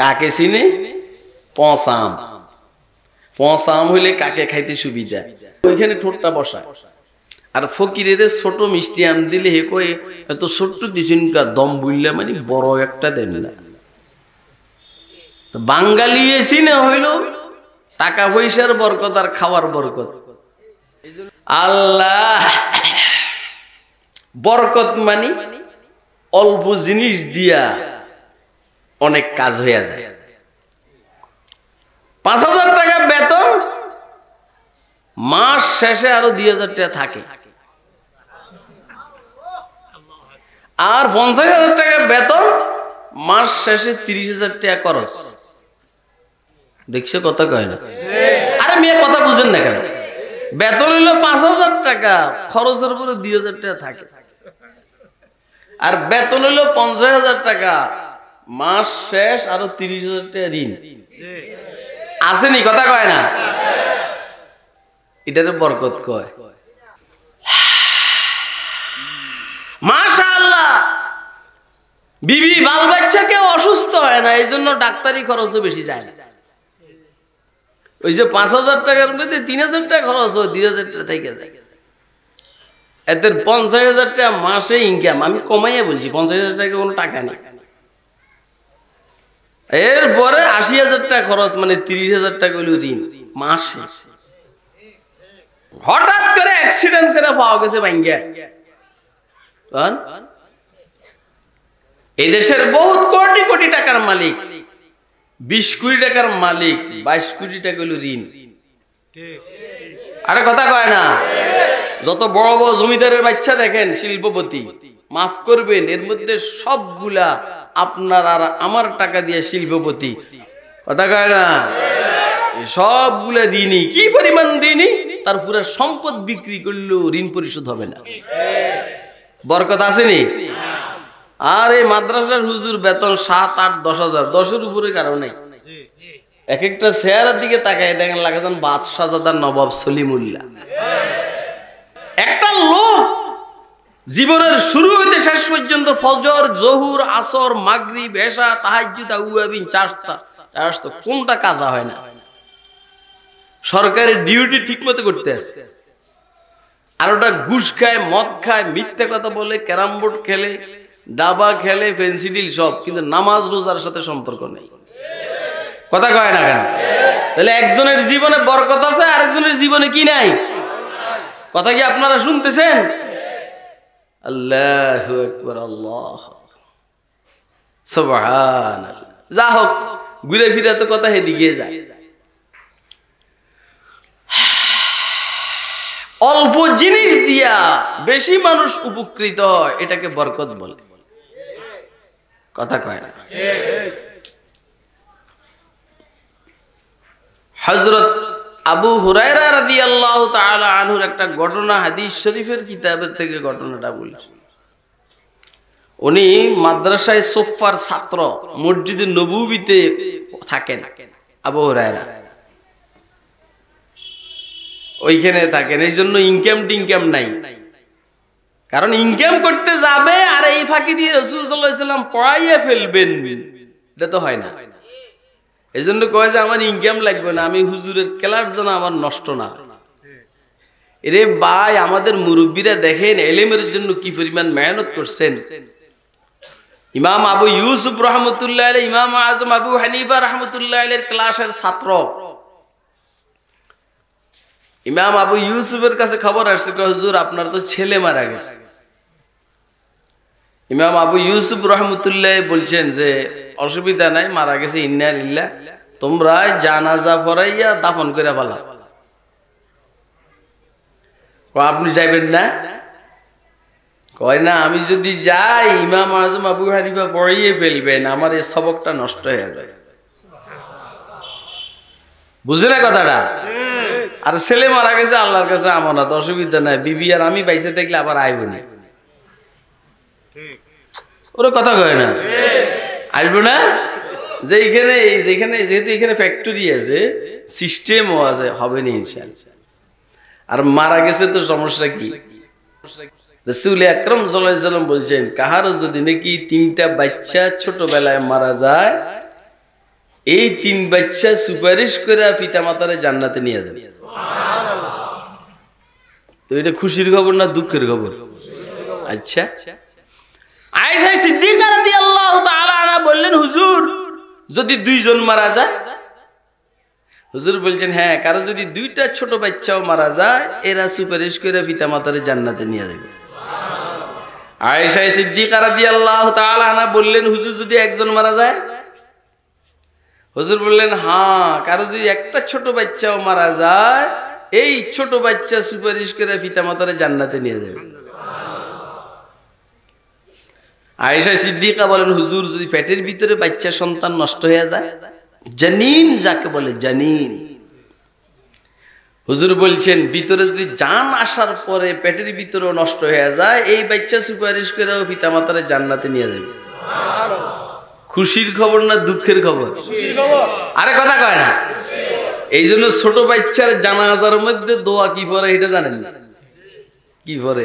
কাকে চিনে পঁচাম পঁচাম হইলে কাকে খাইতে সুবিধা ওইখানে ঠোঁটটা বসা আর ফকিরের ছোট মিষ্টি আম দিলে হে কয়ে এত ছোট্ট দিছেন দম বললে মানে বড় একটা দেন না তো বাঙালি এসি না হইল টাকা পয়সার বরকত আর খাওয়ার বরকত আল্লাহ বরকত মানি অল্প জিনিস দিয়া অনেক কাজ হইয়া যায় পাঁচ হাজার টাকা বেতন মাস শেষে আরো দুই হাজার টাকা থাকে আর পঞ্চাশ হাজার টাকা বেতন মাস শেষে তিরিশ হাজার টাকা খরচ দেখছে কথা কয় না আরে মেয়ে কথা বুঝেন না কেন বেতন হইলো পাঁচ হাজার টাকা খরচের উপরে দুই হাজার টাকা থাকে আর বেতন হইলো পঞ্চাশ হাজার টাকা মাস শেষ আরো তিরিশ হাজার টাকা ঋণ আসেনি কথা কয় না এটারে বরকত কয় বিবি বাল বাচ্চা কেউ অসুস্থ হয় না এই জন্য ডাক্তারি খরচও বেশি যায় না ওই যে পাঁচ হাজার টাকার মধ্যে তিন হাজার টাকা খরচ হয় দুই হাজার টাকা থেকে যায় এদের পঞ্চাশ হাজার টাকা মাসে ইনকাম আমি কমাইয়া বলছি পঞ্চাশ হাজার টাকা কোনো টাকা নেই এরপরে আশি হাজার টাকা খরচ মানে তিরিশ হাজার টাকা হলো ঋণ মাসে হঠাৎ করে অ্যাক্সিডেন্ট করে পাওয়া গেছে ভাঙ্গিয়া এদেশের বহুত কোটি কোটি টাকার মালিক বিশ কোটি টাকার মালিক বাইশ কোটি টাকা হলো ঋণ আরে কথা কয় না যত বড় বড় জমিদারের বাচ্চা দেখেন শিল্পপতি মাফ করবেন এর মধ্যে সবগুলা আপনার আর আমার টাকা দিয়ে শিল্পপতি কথা কয় না সবগুলা ঋণই কি পরিমাণ ঋণই তার পুরো সম্পদ বিক্রি করলেও ঋণ পরিশোধ হবে না বরকত আসেনি আর এই মাদ্রাসার হুজুর বেতন সাত আট দশ হাজার দশের উপরে কারো নেই এক একটা চেহারার দিকে তাকায় দেখেন লাগাছেন বাদশাহজাদার নবাব সলিমুল্লাহ একটা লোক জীবনের শুরু হইতে শেষ পর্যন্ত ফজর জহুর আসর মাগরি ভেসা তাহাজুদা উয়াবিন চাষতা চাষতো কোনটা কাজা হয় না সরকারের ডিউটি ঠিকমতো করতে আছে আর ওটা ঘুষ খায় মদ খায় মিথ্যা কথা বলে ক্যারাম বোর্ড খেলে দাবা খেলে ফেন্সিডিল সব কিন্তু নামাজ রোজার সাথে সম্পর্ক নেই কথা কয় না কেন তাহলে একজনের জীবনে বরকত আছে আরেকজনের জীবনে কি নাই কথা কি আপনারা শুনতেছেন আল্লাহ আল্লাহ যা হোক ঘুরে ফিরে তো কথা হেদিকে যায় অল্প জিনিস দিয়া বেশি মানুষ উপকৃত হয় এটাকে বরকত বলে কথা কয় হজরত আবু হুরাইর একটা ঘটনা হাদিস শরীফের কিতাবের থেকে ঘটনাটা বলছি উনি মাদ্রাসায় সোফার ছাত্র মসজিদ নবুবিতে থাকেন আবু হুরায়রা ওইখানে থাকেন এই জন্য ইনকাম টিনকাম নাই কারণ ইনকাম করতে যাবে আর এই ফাঁকি দিয়ে রসুল সাল্লাম পড়াইয়া ফেলবেন এটা তো হয় না এই জন্য কয়ে যে আমার ইনকাম লাগবে না আমি হুজুরের কেলার জন্য আমার নষ্ট না এরে ভাই আমাদের মুরব্বীরা দেখেন এলেমের জন্য কি পরিমাণ মেহনত করছেন ইমাম আবু ইউসুফ রহমতুল্লাহ আলী ইমাম আজম আবু হানিফা রহমতুল্লাহ আলীর ক্লাসের ছাত্র ইমাম আবু ইউসুফের কাছে খবর আসছে হুজুর আপনার তো ছেলে মারা গেছে ইমাম আবু ইউসুফ রহমতুল্লাহ বলছেন যে অসুবিধা নাই মারা গেছে ইন্না ইল্লা তোমরা জানাজা ভরাইয়া দাফন করে পালা আপনি যাইবেন না কয় না আমি যদি যাই ইমাম আজম আবু হানিফা পড়িয়ে ফেলবেন আমার এই সবকটা নষ্ট হয়ে যায় বুঝে না কথাটা আর ছেলে মারা গেছে আল্লাহর কাছে আমার অসুবিধা নাই বিবি আর আমি বাইসে দেখলে আবার আইব না ওরা কথা কয় না আসবো না যে এখানে যেখানে যেহেতু এখানে ফ্যাক্টরি আছে সিস্টেমও আছে হবে না ইনশাল আর মারা গেছে তো সমস্যা কি বলছেন কাহারও যদি নাকি তিনটা বাচ্চা ছোটবেলায় মারা যায় এই তিন বাচ্চা সুপারিশ করে পিতা মাতারে জান্নাতে নিয়ে যাবে তো এটা খুশির খবর না দুঃখের খবর আচ্ছা আচ্ছা আয়েশাই সিদ্দিকা রাদিয়াল্লাহু তাআলা আনা বললেন হুজুর যদি দুইজন মারা যায় হুজুর বলছেন হ্যাঁ কারো যদি দুইটা ছোট বাচ্চাও মারা যায় এরা সুপারিশ করে পিতা মাতারে জান্নাতে নিয়ে যাবে আয়েশা সিদ্দিকা রাদিয়াল্লাহু তাআলা আনা বললেন হুজুর যদি একজন মারা যায় হুজুর বললেন হ্যাঁ কারো যদি একটা ছোট বাচ্চাও মারা যায় এই ছোট বাচ্চা সুপারিশ করে পিতা মাতারে জান্নাতে নিয়ে যাবে আয়েশা সিদ্দিকা বলেন হুজুর যদি পেটের ভিতরে বাচ্চা সন্তান নষ্ট হয়ে যায় জানিন যাকে বলে জানিন হুজুর বলছেন ভিতরে যদি জান আসার পরে পেটের ভিতরে নষ্ট হয়ে যায় এই বাচ্চা সুপারিশ করে পিতা মাতার জান্নাতে নিয়ে যাবে খুশির খবর না দুঃখের খবর আরে কথা কয় না এই জন্য ছোট বাচ্চার জানা জানাজার মধ্যে দোয়া কি পরে এটা জানেন কি পরে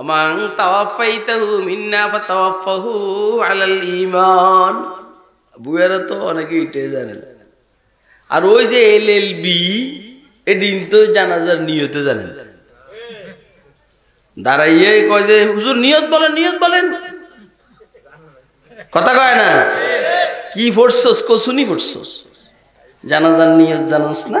ইমান বুয়েরা তো জানে আর ওই যে এল এল বি এদিন তো জানাজার নিয়তে জানেন দাঁড়াইয়ে কয় যে হুজুর নিয়ত বলেন নিয়ত বলেন কথা কয় না কি পড়ছস কসুনি পড়ছস জানাজার নিয়ত জানাস না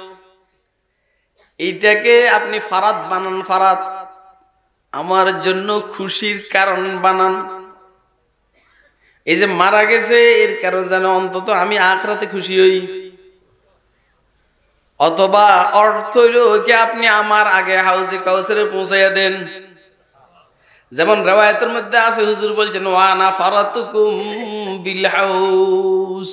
এটাকে আপনি ফারাত বানান ফারাত আমার জন্য খুশির কারণ বানান এই যে মারা গেছে এর কারণ যেন অন্তত আমি আখরাতে খুশি হই অথবা অর্থ আপনি আমার আগে হাউজে কাউসারে পৌঁছাইয়া দেন যেমন রেওয়ায়তের মধ্যে আছে হুজুর বলছেন ওয়ানা ফারাতুকুম বিল হাউস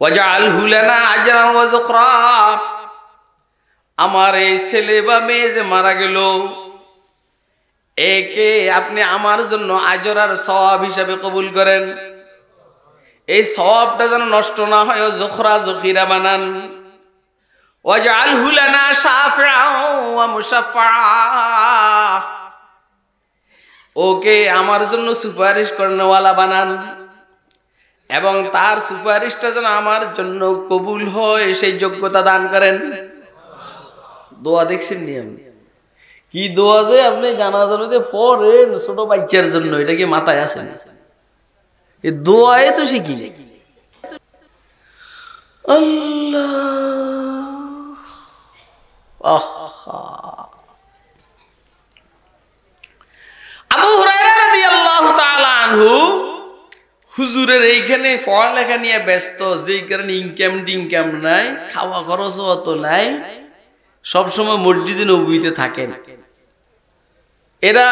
ওয়াজআলহু লানা আজরা ওয়া যুখরা আমার এই ছেলে বা মেয়ে যে মারা গেল একে আপনি আমার জন্য আজরার সব হিসাবে কবুল করেন এই সবটা যেন নষ্ট না হয় ও জোখরা জোখিরা বানান ওকে আমার জন্য সুপারিশ করেনওয়ালা বানান এবং তার সুপারিশটা যেন আমার জন্য কবুল হয় সেই যোগ্যতা দান করেন দোয়া দেখছেন নি আপনি কি দোয়া যে আপনি জানাজার মধ্যে পড়েন ছোট বাচ্চার জন্য এটা কি মাথায় আসেন এ দোয়ায় তো শিখি হুজুরের এইখানে পড়ালেখা নিয়ে ব্যস্ত যেই কারণে ইনকাম টিনকাম নাই খাওয়া খরচও অত নাই সবসময় মসজিদে নবীতে থাকেন এরা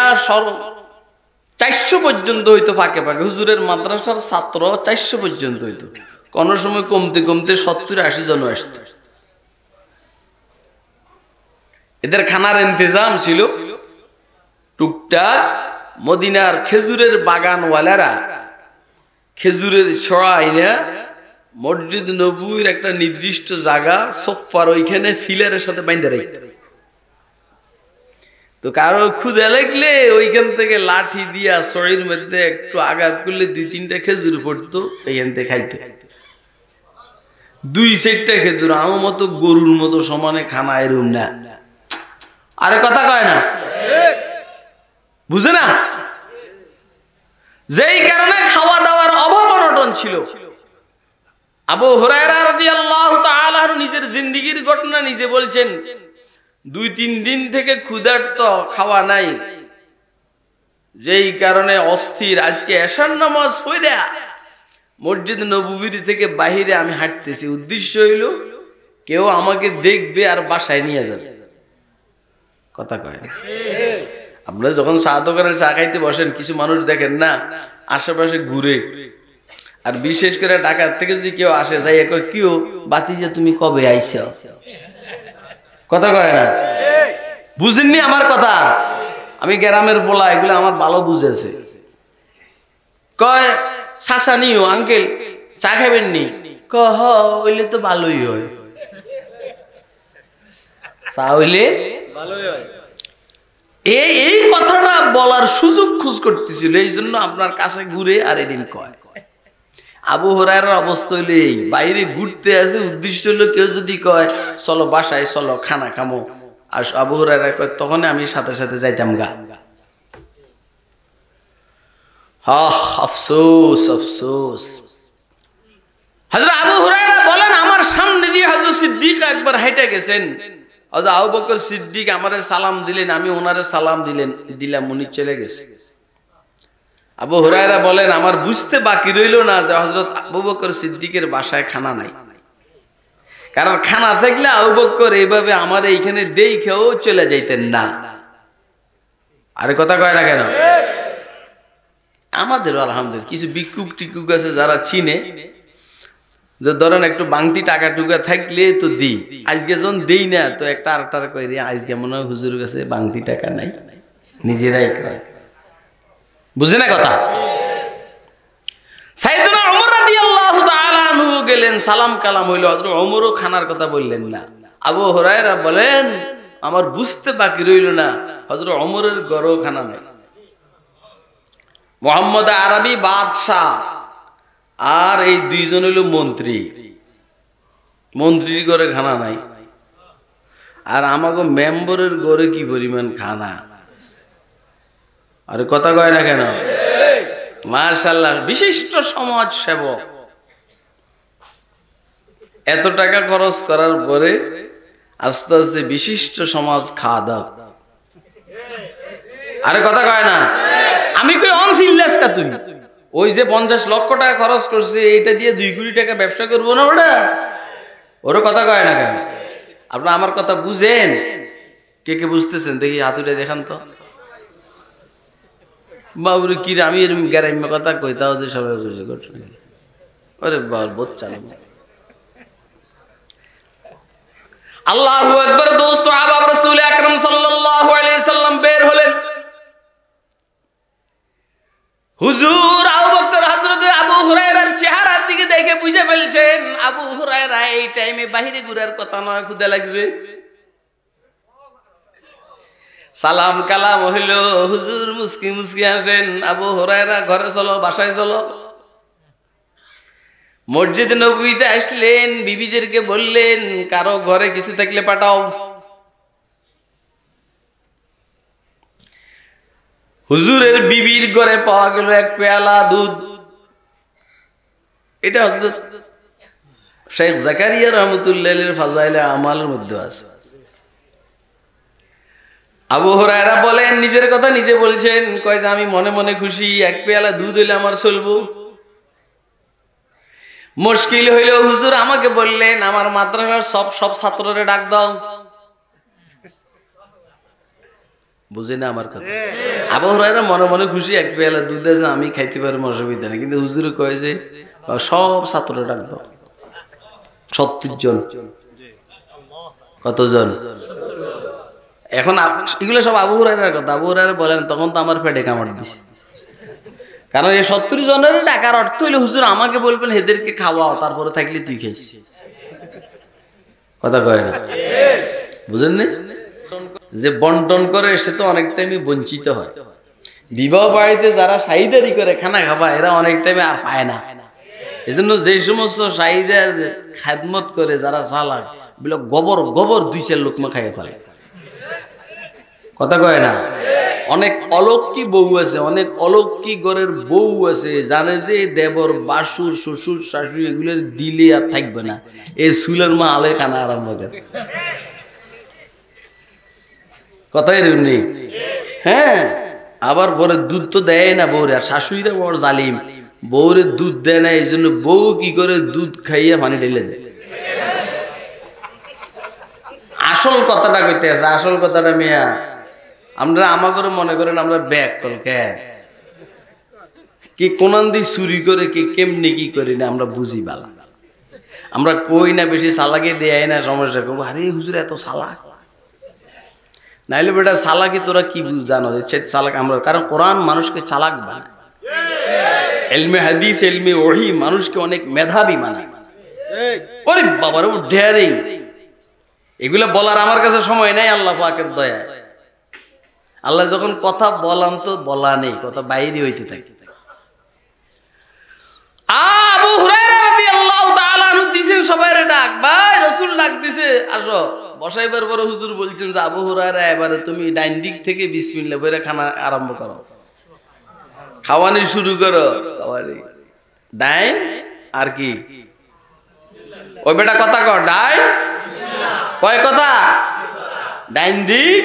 চারশো পর্যন্ত হইতো ফাঁকে ফাঁকে হুজুরের মাদ্রাসার ছাত্র চারশো পর্যন্ত হইতো কোনো সময় কমতে কমতে সত্তর আশি জন আসত এদের খানার ইন্তজাম ছিল টুকটাক মদিনার খেজুরের বাগানওয়ালারা খেজুরের ছড়া আইনা মসজিদ নবুর একটা নির্দিষ্ট জায়গা সোফার ওইখানে ফিলের সাথে বাইন্দে রাখতে তো কারো খুদে লাগলে ওইখান থেকে লাঠি দিয়া শরীর মধ্যে একটু আঘাত করলে দুই তিনটা খেজুর পড়তো এইখান থেকে খাইতে দুই সেটটা খেজুর আমার মতো গরুর মতো সমানে খানা এরুম না আরে কথা কয় না বুঝে না যেই কারণে খাওয়া দাওয়ার অভাব অনটন ছিল আবু হরাহ নিজের জিন্দিগির ঘটনা নিজে বলছেন দুই তিন দিন থেকে ক্ষুধার্ত খাওয়া নাই যেই কারণে অস্থির আজকে এসার নামাজ পড়া মসজিদ নবুবির থেকে বাহিরে আমি হাঁটতেছি উদ্দেশ্য হইল কেউ আমাকে দেখবে আর বাসায় নিয়ে যাবে কথা কয় আপনারা যখন সাহায্য দোকানে চা খাইতে বসেন কিছু মানুষ দেখেন না আশেপাশে ঘুরে আর বিশেষ করে ঢাকার থেকে যদি কেউ আসে যাই একবার কেউ বাতি যে তুমি কবে আইস কথা কয় না বুঝেননি আমার কথা আমি গ্রামের বলা এগুলো আমার ভালো বুঝেছে কয় শাসা নিও আঙ্কেল চা খাবেন নি কহ হইলে তো ভালোই হয় চা হইলে হয় এই এই কথাটা বলার সুযোগ খোঁজ করতেছিল এই জন্য আপনার কাছে ঘুরে আর এদিন কয় আবু হরার অবস্থা হইলে এই বাইরে ঘুরতে আসে উদ্দিষ্ট হইলে কেউ যদি কয় চলো বাসায় চলো খানা খামো আর আবু হরারা কয় তখন আমি সাথে সাথে যাইতাম গা আমি ওনারে সালাম দিলেন দিলাম উনি চলে গেছে আবু হুরায়রা বলেন আমার বুঝতে বাকি রইল না যে হজরত আবু বকর সিদ্দিকের বাসায় খানা নাই কারণ খানা থাকলে আবু বকর এইভাবে আমার এইখানে দেই খেয়েও চলে যাইতেন না আরে কথা কয় না কেন আমাদেরও আলহামদুলিল্লাহ কিছু বিকুক টিকুক আছে যারা চিনে যে ধরেন একটু বাংতি টাকা টুকা থাকলে তো দিই আজকে যখন দিই না তো একটা আর কই রে আজকে মনে হয় হুজুর কাছে বাংতি টাকা নাই নিজেরাই কয় বুঝে না কথা সাইদুনা অমর রাদি আল্লাহ গেলেন সালাম কালাম হইল হজরত অমরও খানার কথা বললেন না আবু হরাইরা বলেন আমার বুঝতে বাকি রইল না হজরত অমরের গরও খানা নেই মোহাম্মদ আরবি বাদশাহ আর এই দুইজন হইল মন্ত্রী মন্ত্রীর গড়ে খানা নাই আর আমাকে মেম্বরের ঘরে কি পরিমাণ খানা আর কথা কয় না কেন মার্শাল্লাহ বিশিষ্ট সমাজ সেবক এত টাকা খরচ করার পরে আস্তে আস্তে বিশিষ্ট সমাজ খাওয়া দাওয়া আরে কথা কয় না আমি কই অনসিল্লাস কা তুমি ওই যে পঞ্চাশ লক্ষ টাকা খরচ করছে এটা দিয়ে দুই কোটি টাকা ব্যবসা করবো না ওটা ওরও কথা কয় না কেন আপনার আমার কথা বুঝেন কে কে বুঝতেছেন দেখি হাতুটা দেখান তো বাবুর কি আমি এরকম গ্যারাম্য কথা কই তাও যে সবাই ঘটনা ওরে বাবার বোধ চালু আল্লাহু আকবার দোস্ত আবাব রাসূল আকরাম সাল্লাল্লাহু আলাইহি সাল্লাম বের হলেন হুজুর আবু বকর হযরত আবু হুরায়রার চেহারার দিকে দেখে বুঝে ফেলছেন আবু হুরায়রা এই টাইমে বাহিরে ঘুরার কথা নয় খুদে লাগছে সালাম কালাম হইল হুজুর মুসকি মুসকি আসেন আবু হরাইরা ঘরে চলো বাসায় চলো মসজিদ নবীতে আসলেন বিবিদেরকে বললেন কারো ঘরে কিছু থাকলে পাঠাও হুজুরের বিবির ঘরে পাওয়া গেল এক পেয়ালা দুধ এটা হজরত শেখ জাকারিয়া রহমতুল্লাহ ফাজাইলে আমাল মধ্যে আছে আবু হরায়রা বলেন নিজের কথা নিজে বলছেন কয় যে আমি মনে মনে খুশি এক পেয়ালা দুধ হইলে আমার চলবো মুশকিল হইলেও হুজুর আমাকে বললেন আমার মাদ্রাসার সব সব ছাত্ররে ডাক দাও বুঝে না আমার কথা আবহাওয়ারা মনে মনে খুশি এক পেয়ালা দুধে যে আমি খাইতে পারবো অসুবিধা নেই কিন্তু হুজুরে কয়ে যে সব ছাত্ররে ডাক দাও সত্তর জন কতজন এখন এগুলো সব আবু হুরাইরার কথা আবু হুরাইরা বলেন তখন তো আমার পেটে কামড় দিছে কারণ এই সত্তর জনের ডাকার অর্থ হইলে হুজুর আমাকে বলবেন এদেরকে খাওয়াও তারপরে থাকলে তুই খেয়েছিস কথা কয় না বুঝেন যে বন্টন করে সে তো অনেক টাইমই বঞ্চিত হয় বিবাহ বাড়িতে যারা সাহিদারি করে খানা খাবা এরা অনেক টাইমে আর পায় না এজন্য যে সমস্ত সাহিদার খাদমত করে যারা সালাক বলে গোবর গোবর দুই চার লোকমা খাইয়ে ফেলে কথা কয় না অনেক অলক্ষী বউ আছে অনেক অলক্ষী ঘরের বউ আছে জানে যে দেবর বাসুর শ্বশুর শাশুড়ি এগুলো দিলে আর থাকবে না এ সুলের মা আলে কানা আরম্ভ করে কথাই নেই হ্যাঁ আবার বরের দুধ তো দেয় না বৌরে আর শাশুড়িরা বড় জালিম বৌরে দুধ দেয় না এই জন্য বউ কি করে দুধ খাইয়া পানি ঢেলে দেয় আসল কথাটা কইতে আছে আসল কথাটা মেয়া আমরা আমাকে মনে করেন আমরা ব্যাগ কেন কে কোন দিয়ে চুরি করে কে কেমনি কি করি না আমরা বুঝি বালা আমরা কই না বেশি সালাকে দেয় না সমস্যা করবো আরে হুজুর এত সালাক নাইলে বেটা সালাকে তোরা কি জানো সে সালাক আমরা কারণ কোরআন মানুষকে চালাক বানায় এলমে হাদিস এলমে ওহি মানুষকে অনেক মেধাবী বানায় ওরে বাবার ডেয়ারিং এগুলো বলার আমার কাছে সময় নাই আল্লাহ পাকের দয়া আল্লাহ যখন কথা বলান তো বলা নেই কথা বাইরে হইতে থাকে ডাক ডাক দিছে আসো বসাইবার বলছেন যে এবারে তুমি ডাইন দিক থেকে খানা আরম্ভ করো খাওয়ানি শুরু করো ডাইন আর কি ওই বেটা কথা ডাইন কয় কথা ডাইন দিক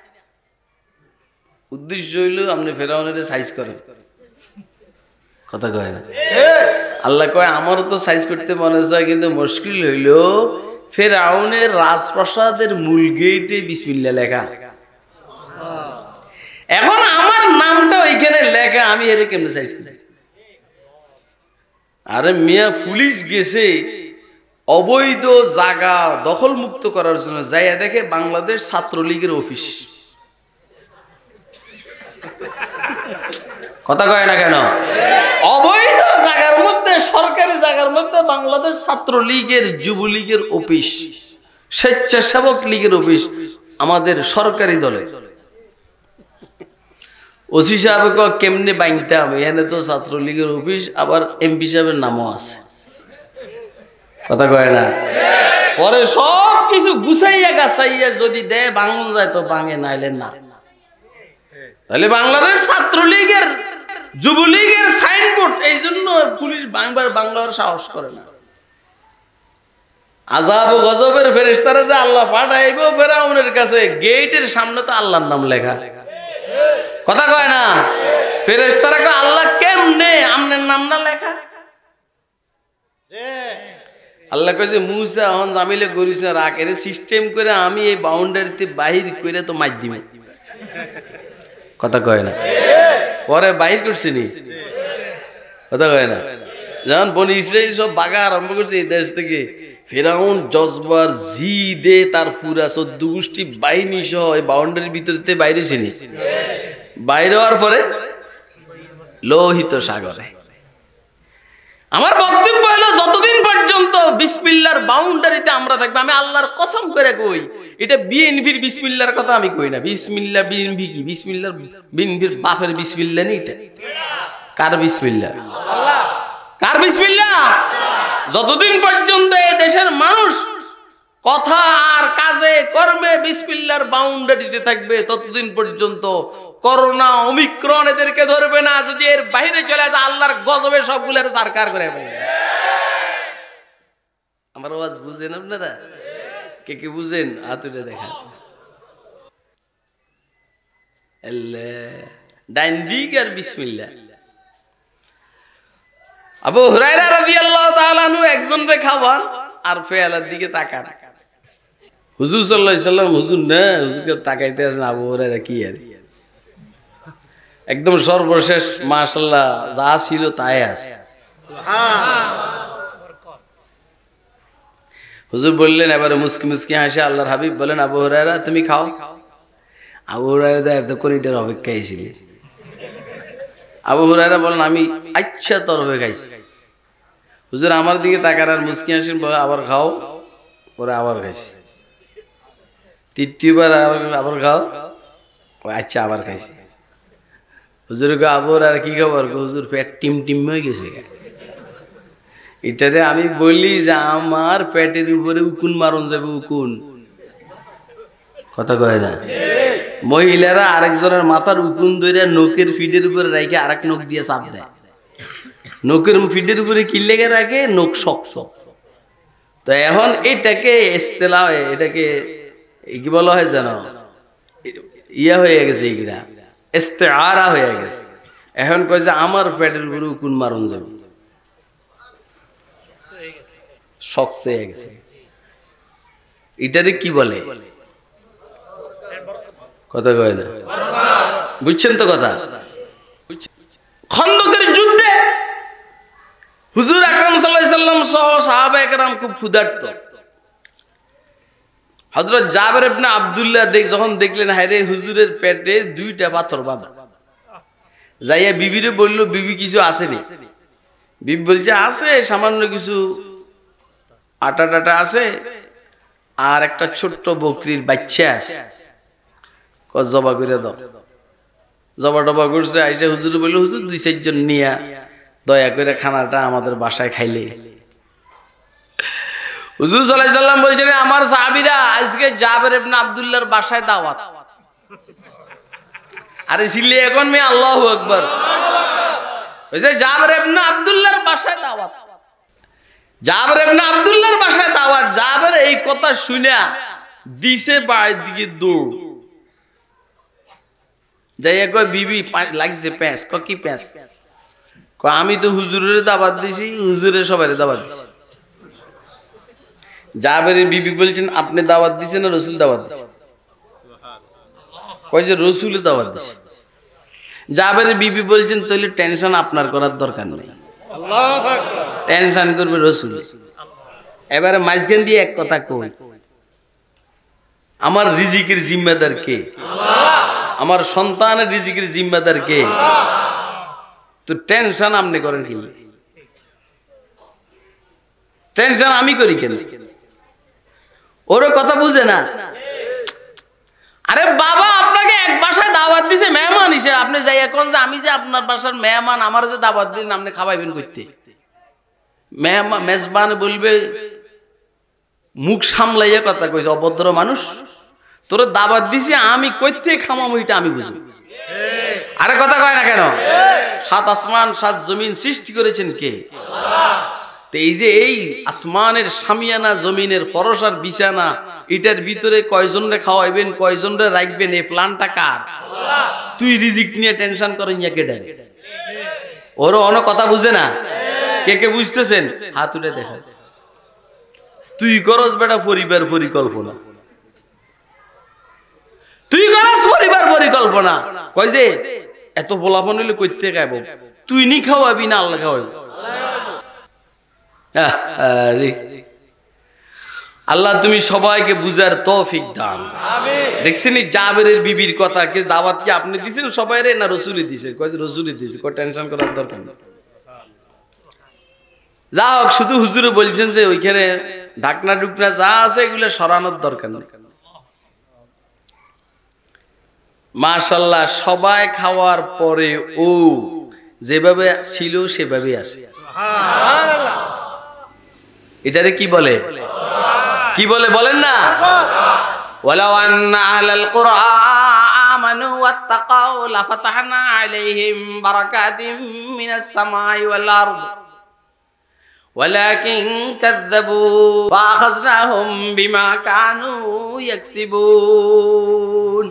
উদ্দেশ্য হইল আপনি ফেরাউনের সাইজ করেন কথা কয় না আল্লাহ কয় আমারও তো সাইজ করতে মনে চায় কিন্তু মুশকিল হইল ফেরাউনের রাজপ্রাসাদের মূল গেটে বিসমিল্লা লেখা এখন আমার নামটা ওইখানে লেখা আমি এর কেমনে সাইজ করি আরে মিয়া পুলিশ গেছে অবৈধ জায়গা দখল মুক্ত করার জন্য যাইয়া দেখে বাংলাদেশ ছাত্রলীগের অফিস কথা কয় না কেন অবৈধ জায়গার মধ্যে সরকারি জায়গার মধ্যে বাংলাদেশ ছাত্র ছাত্রলীগের যুবলীগের অফিস স্বেচ্ছাসেবক লীগের অফিস আমাদের সরকারি দলে ওসি সাহেব কেমনে বাইনতে হবে এনে তো ছাত্রলীগের অফিস আবার এমপি সাহেবের নামও আছে কথা কয় না পরে সব কিছু গুছাইয়া গাছাইয়া যদি দেয় বাংলা যায় তো বাঙে নাইলেন না তাহলে বাংলাদেশ ছাত্রলীগের যুবলীগের সাইনবোর্ড এই জন্য পুলিশ বাংলার বাংলার সাহস করে না আজাব গজবের ফেরিস্তারা যে আল্লাহ পাঠাইব ফেরাউনের কাছে গেটের সামনে তো আল্লাহর নাম লেখা কথা কয় না ফেরেস্তারা কয় আল্লাহ কেমনে আমনের নাম না লেখা আল্লাহ কয়েছে মুসা হন জামিলে করিস না রাখে সিস্টেম করে আমি এই বাউন্ডারিতে বাহির করে তো মাইদি মাইদি কথা কয় না পরে বাহির করছি নি কথা কয় না যখন বনি ইসরায়েল সব বাগা আরম্ভ করছে এই দেশ থেকে ফেরাউন জজবার জি দে তার পুরা চোদ্দ গোষ্ঠী বাহিনী সহ এই বাউন্ডারির ভিতরে বাইরে ছিনি বাইরে হওয়ার পরে লোহিত সাগরে আমার বক্তব্য হলো যতদিন পর্যন্ত পর্যন্ত বিসমিল্লার বাউন্ডারিতে আমরা থাকবো আমি আল্লাহর কসম করে কই এটা বিএনপির বিসমিল্লার কথা আমি কই না বিসমিল্লা বিএনভি কি বিসমিল্লার বিএনভির বাপের বিসমিল্লা নেই এটা কার বিসমিল্লা কার বিসমিল্লা যতদিন পর্যন্ত এই দেশের মানুষ কথা আর কাজে কর্মে বিসমিল্লার বাউন্ডারিতে থাকবে ততদিন পর্যন্ত করোনা অমিক্রণ এদেরকে ধরবে না যদি এর বাইরে চলে আসে আল্লাহর গজবে সবগুলোর সরকার করে ফেলবে আমার আওয়াজ বুঝেন আপনারা কে কে বুঝেন হাতুটা দেখা ডাইন দিক আর বিসমিল্লা আবু হুরাইরা রাদিয়াল্লাহু তাআলা নু একজন রে খাবান আর পেয়ালার দিকে তাকা হুজুর সাল্লাল্লাহু আলাইহি হুজুর না হুজুরকে তাকাইতে আছেন আবু হুরাইরা কি আর একদম সর্বশেষ মাশাআল্লাহ যা ছিল তাই আছে সুবহানাল্লাহ হুজুর বললেন এবারে মুসকি মুসকি হাসে আল্লাহর হাবিব বলেন আবু হরাইরা তুমি খাও আবু হরাইরা তো এতক্ষণ এটার অপেক্ষায় ছিল আবু হরাইরা বলেন আমি আচ্ছা তরফে খাইছি হুজুর আমার দিকে তাকার আর মুসকি হাসেন বলে আবার খাও ওরা আবার খাইছি তৃতীয়বার আবার আবার খাও আচ্ছা আবার খাইছি হুজুর গো আবর আর কি খবর হুজুর পেট টিম টিম হয়ে গেছে এটারে আমি বলি যে আমার পেটের উপরে উকুন মারন যাবে উকুন কথা কয় না মহিলারা আরেকজনের মাথার উকুন ধরে নখের ফিডের উপরে রাখে আরেক নখ দিয়ে চাপ দেয় নখের ফিডের উপরে কি লেগে রাখে নখ শক তো এখন এটাকে এস্তেলা হয় এটাকে কি বলা হয় যেন ইয়া হয়ে গেছে এইগুলা এস্তে আরা হয়ে গেছে এখন কয় যে আমার পেটের উপরে উকুন মারন যাবে শক্ত হয়ে গেছে এটারে কি বলে কথা কয় না বুঝছেন তো কথা খন্দকের যুদ্ধে হুজুর আকরাম সাল্লাম সহ সাহাবা একরাম খুব ক্ষুধার্ত হজরত জাবের আপনি আবদুল্লাহ দেখ যখন দেখলেন হায়রে হুজুরের পেটে দুইটা পাথর বাঁধা যাইয়া বিবিরে বলল বিবি কিছু আসেনি বিবি বলছে আছে সামান্য কিছু আটা টাটা আছে আর একটা ছোট্ট বকরির বাচ্চা আছে জবা করে দাও জবা টবা করছে আইসে হুজুর বলে হুজুর দুই চারজন নিয়া দয়া করে খানাটা আমাদের বাসায় খাইলে হুজুর সাল্লাম বলছেন আমার সাহাবিরা আজকে জাবের ইবনে আব্দুল্লাহর বাসায় দাওয়াত আরে সিল্লি এখন মেয়ে আল্লাহ আকবর ওই যে জাবের ইবনে আব্দুল্লাহর বাসায় দাওয়াত জাবের এমনি আবদুল্লাহর বাসায় দাওয়াত জাবের এই কথা শুনে দিছে বাড়ির দিকে দৌড় যাই কয় বিবি লাগছে প্যাঁচ ক কি প্যাঁচ ক আমি তো হুজুরের দাবাত দিছি হুজুরের সবাই দাবাত দিছি জাবের বিবি বলছেন আপনি দাওয়াত দিছেন না রসুল দাওয়াত দিছে কয় যে রসুল দাওয়াত দিছে জাবের বিবি বলছেন তাহলে টেনশন আপনার করার দরকার নেই টেনশন করবে রসুল এবারে মাঝখান দিয়ে এক কথা কই আমার রিজিকের জিম্মাদার কে আমার সন্তানের রিজিকের জিম্মাদার কে তো টেনশন আপনি করেন কি টেনশন আমি করি কেন ওর কথা বুঝে না আরে বাবা দাওয়াত দিছে মেহমান হিসেবে আপনি যাই এখন যে আমি যে আপনার বাসার মেহমান আমার যে দাওয়াত দিলেন আপনি খাওয়াইবেন করতে মেহমান মেজবান বলবে মুখ সামলাইয়া কথা কইছে অভদ্র মানুষ তোর দাবাত দিছি আমি কইতে খামাম ওইটা আমি বুঝি আরে কথা কয় না কেন সাত আসমান সাত জমিন সৃষ্টি করেছেন কে এই যে এই আসমানের সামিয়ানা জমিনের ফরসার বিছানা এটার ভিতরে রে খাওয়াইবেন রে রাখবেন এই প্ল্যানটা কার তুই রিজিক নিয়ে টেনশন করেন ইয়াকে ডারে ওরও অন কথা বুঝে না কে কে বুঝতেছেন হাত উঠে দেখা তুই করস বেটা পরিবার পরিকল্পনা তুই করস পরিবার পরিকল্পনা কয় যে এত বলাফন হইলে কইতে গাইব তুই নি খাওয়াবি না আল্লাহ খাওয়াবি আরে আল্লাহ তুমি সবাইকে বুঝার তৌফিক দান দেখছেন জাবেরের বিবির কথা কে দাওয়াত কি আপনি দিছেন সবাই রে না রসুলি দিছে কয়েছে রসুলি দিছে কয় টেনশন করার দরকার নেই যা হোক শুধু হুজুর বলছেন যে ওইখানে ঢাকনা টুকনা যা আছে এগুলো সরানোর দরকার নেই মাশাল্লাহ সবাই খাওয়ার পরে ও যেভাবে ছিল সেভাবে আছে এটারে কি বলে কি বলে বলেন না ওয়ালাউ আন্না আহলাল আমানু ওয়াত্তাকাউ লাফাতাহনা আলাইহিম বারাকাতিম মিনাস সামাই ওয়াল আরদ ولكن كذبوا فأخذناهم بما كانوا يكسبون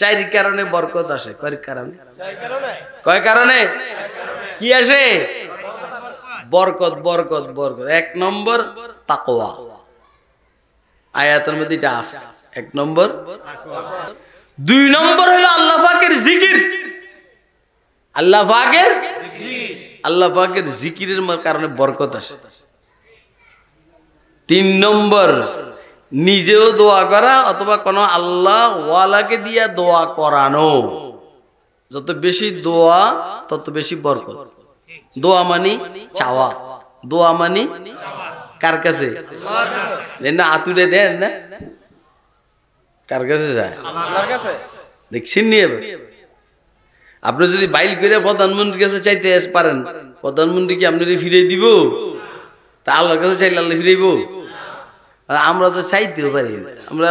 চার কারণে বরকত আসে কয় কারণে কয় কারণে কি আসে বরকত বরকত বরকত এক নম্বর তাকোয়া আয়াতের মধ্যে এটা আছে এক নম্বর দুই নম্বর হলো আল্লাহ পাকের জিকির আল্লাহ পাকের আল্লাহ পাকের জিকিরের কারণে বরকত আসে তিন নম্বর নিজেও দোয়া করা অথবা কোনো আল্লাহ ওয়ালাকে দিয়া দোয়া করানো যত বেশি দোয়া তত বেশি বরকত দোয়া মানি চাওয়া দোয়া মানি কার কাছে না আতুরে দেন না কার কাছে দেখছেন নিয়ে আপনি যদি বাইল করে প্রধানমন্ত্রীর কাছে চাইতে পারেন প্রধানমন্ত্রী কি আপনার ফিরে দিব তা আল্লাহর কাছে চাইলে আল্লাহ আর আমরা তো চাইতেও পারি আমরা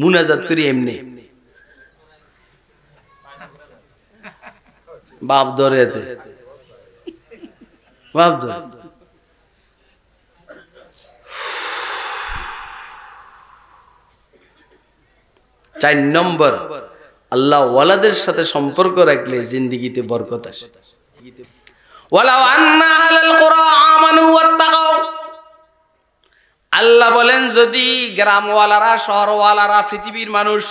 মুনাজাত করি এমনি বাপ দরে চার নম্বর আল্লাহ ওয়ালাদের সাথে সম্পর্ক রাখলে জিন্দিগিতে বরকত আসে আল্লাহ বলেন যদি গ্রামওয়ালারা শহরওয়ালারা পৃথিবীর মানুষ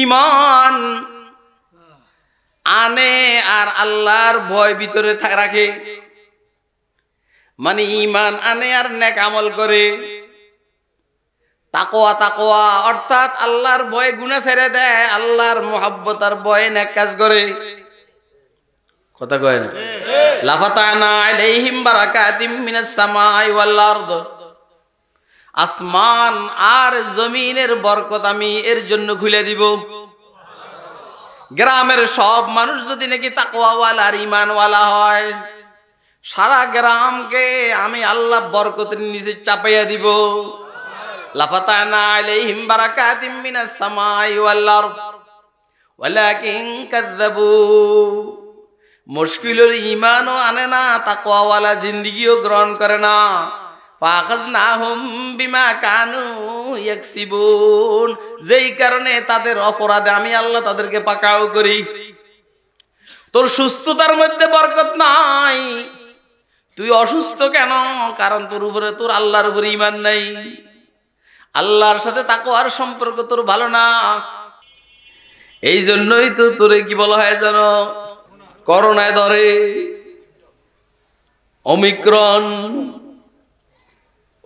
ইমান আনে আর আল্লাহর ভয় ভিতরে রাখে মানে ইমান আনে আর নেক আমল করে তাকোয়া তাকোয়া অর্থাৎ আল্লাহর ভয়ে গুণা ছেড়ে দেয় আল্লাহর মোহাব্বতার ভয়ে নেক কাজ করে আসমান আর জমিনের বরকত আমি এর জন্য খুলে দিব গ্রামের সব মানুষ যদি নাকি তাকওয়াওয়ালা আর ইমানওয়ালা হয় সারা গ্রামকে আমি আল্লাহ বরকতের নিজে চাপাইয়া দিব লাফাতানা মুশকিলের ইমানও আনে না তাকওয়াওয়ালা জিন্দিগিও গ্রহণ করে না বিমা কানু যেই কারণে তাদের অপরাধে আমি আল্লাহ তাদেরকে পাকাও করি তোর সুস্থতার মধ্যে বরকত নাই তুই অসুস্থ কেন কারণ তোর উপরে তোর আল্লাহর উপরে ইমান নাই আল্লাহর সাথে তাকো আর সম্পর্ক তোর ভালো না এই জন্যই তো তোরে কি বলা হয় জানো করোনায় ধরে অমিক্রণ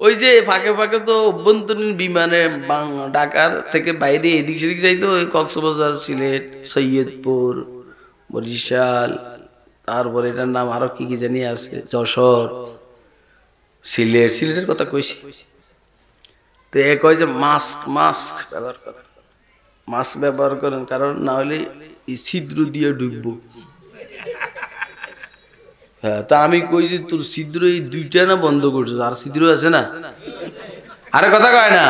ওই যে ফাঁকে ফাঁকে তো অভ্যন্তরীণ বিমানে ঢাকার থেকে বাইরে এদিক সেদিক যাইতো ওই কক্সবাজার সিলেট সৈয়দপুর বরিশাল তারপরে এটার নাম আরো কি কি জানি আছে যশোর সিলেট সিলেটের কথা কইছি তো এ কয় যে মাস্ক মাস্ক ব্যবহার করেন মাস্ক ব্যবহার করেন কারণ না হলে ছিদ্র দিয়ে ডুববো হ্যাঁ তা আমি কই যে তোর ছিদ্র এই দুইটা না বন্ধ করছিস আর ছিদ্র আছে না আরে কথা কয় না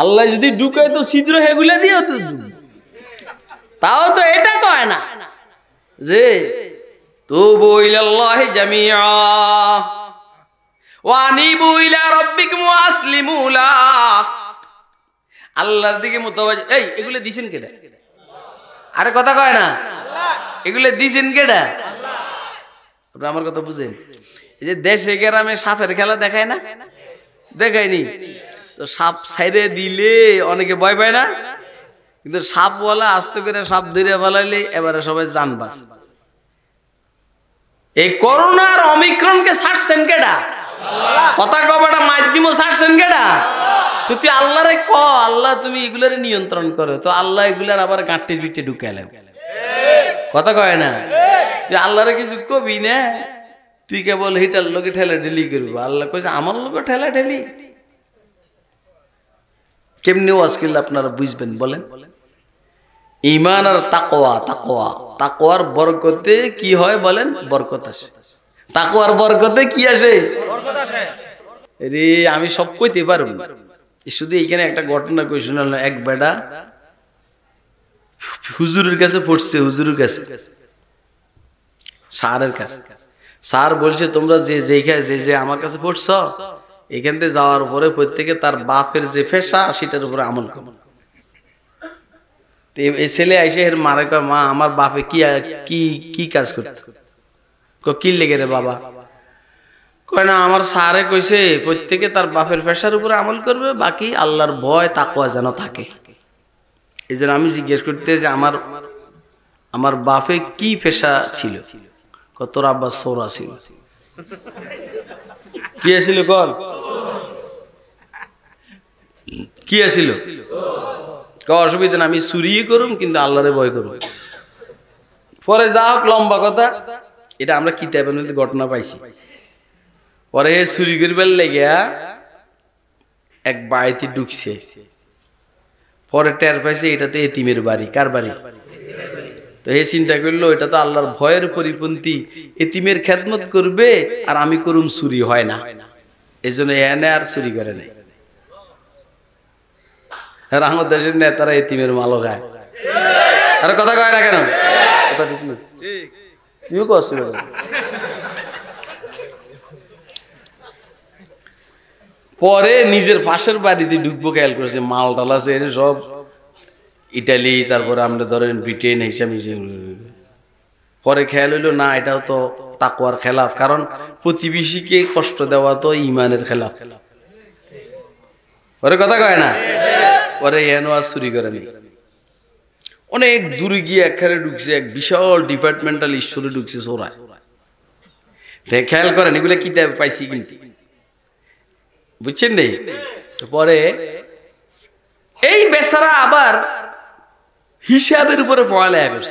আল্লাহ যদি ঢুকায় তো ছিদ্র হেগুলে দিয়ে তো তাও তো এটা কয় না যে তুবু ইলাল্লাহি জামিআ ওয়া আনিবু ইলা রাব্বিকুম আসলিমু লাহ আল্লাহর দিকে মোতাবাজ এই এগুলো দিছেন কেডা আরে কথা কয় না এগুলো দিছেন কেডা আল্লাহ আমার কথা বুঝেন এই যে দেশে গ্রামে সাপের খেলা দেখায় না দেখায়নি তো সাপ সাইডে দিলে অনেকে ভয় পায় না কিন্তু সাপওয়ালা আস্তে করে সাপ ধরে ফেলাইলে এবারে সবাই যান বাস এই করোনার অমিক্রণকে ছাড়ছেন কেডা কথা কবাটা মাধ্যমও ছাড়ছেন কেডা তো তুই আল্লাহরে ক আল্লাহ তুমি এগুলার নিয়ন্ত্রণ করো তো আল্লাহ এগুলার আবার গাঁটের পিঠে ঢুকে কথা কয় না তুই আল্লাহরে কিছু কবি না তুই কেবল হিটার লোকে ঠেলা ঢেলি করবি আল্লাহ কয়েছে আমার লোকে ঠেলা ঢেলি কেমনি ওয়াজ করলে আপনারা বুঝবেন বলেন ইমান আর তাকোয়া তাকোয়া তাকোয়ার বরকতে কি হয় বলেন বরকত আসে তাকোয়ার বরকতে কি আসে রে আমি সব কইতে পারব শুধু এইখানে একটা ঘটনা কই শোনাল এক বেটা হুজুরের কাছে পড়ছে হুজুরের কাছে সারের কাছে স্যার বলছে তোমরা যে যেখানে যে যে আমার কাছে পড়ছ এখান থেকে যাওয়ার পরে প্রত্যেকে তার বাপের যে ফেসা সেটার উপরে আমল কম ছেলে আইসে এর মারে কয় মা আমার বাপে কি কি কি কাজ করতে কি লেগে রে বাবা কয় না আমার সারে কইছে প্রত্যেকে তার বাপের পেশার উপরে আমল করবে বাকি আল্লাহর ভয় তাকুয়া যেন থাকে এই আমি জিজ্ঞেস করতে যে আমার আমার বাপে কি পেশা ছিল তোর আব্বা সৌর আসিল কি আসিল কল কি আসিল অসুবিধা না আমি চুরি করুম কিন্তু আল্লাহরে ভয় করুম পরে যা হোক লম্বা কথা এটা আমরা কিতাবের মধ্যে ঘটনা পাইছি পরে চুরি করবার লেগিয়া এক বাড়িতে ঢুকছে পরে টের পাইছে এটাতে এতিমের বাড়ি কার বাড়ি তো হে চিন্তা করলো এটা তো আল্লাহর ভয়ের পরিপন্থী এতিমের খেদমত করবে আর আমি করুম চুরি হয় না এই জন্য এনে আর চুরি করে নাই আর আমার দেশের নেতারা এতিমের মালও খায় আর কথা কয় না কেন তুইও পরে নিজের পাশের বাড়িতে ঢুকবো খেয়াল করেছে মাল টাল আছে সব ইটালি তারপরে আমরা ধরেন ব্রিটেন হিসাব পরে খেয়াল হইলো না এটাও তো তাকুয়ার খেলাফ কারণ প্রতিবেশীকে কষ্ট দেওয়া তো ইমানের খেলাফ পরে কথা কয় না পরে এন আর চুরি করেনি অনেক দূরে গিয়ে একখানে ঢুকছে এক বিশাল ডিপার্টমেন্টাল ইস্যুরে ঢুকছে দেখ খেয়াল করেন এগুলো কি পাইছি কিন্তু বুঝছেন নেই পরে এই বেচারা আবার হিসাবের উপরে পড়ালেখা করছে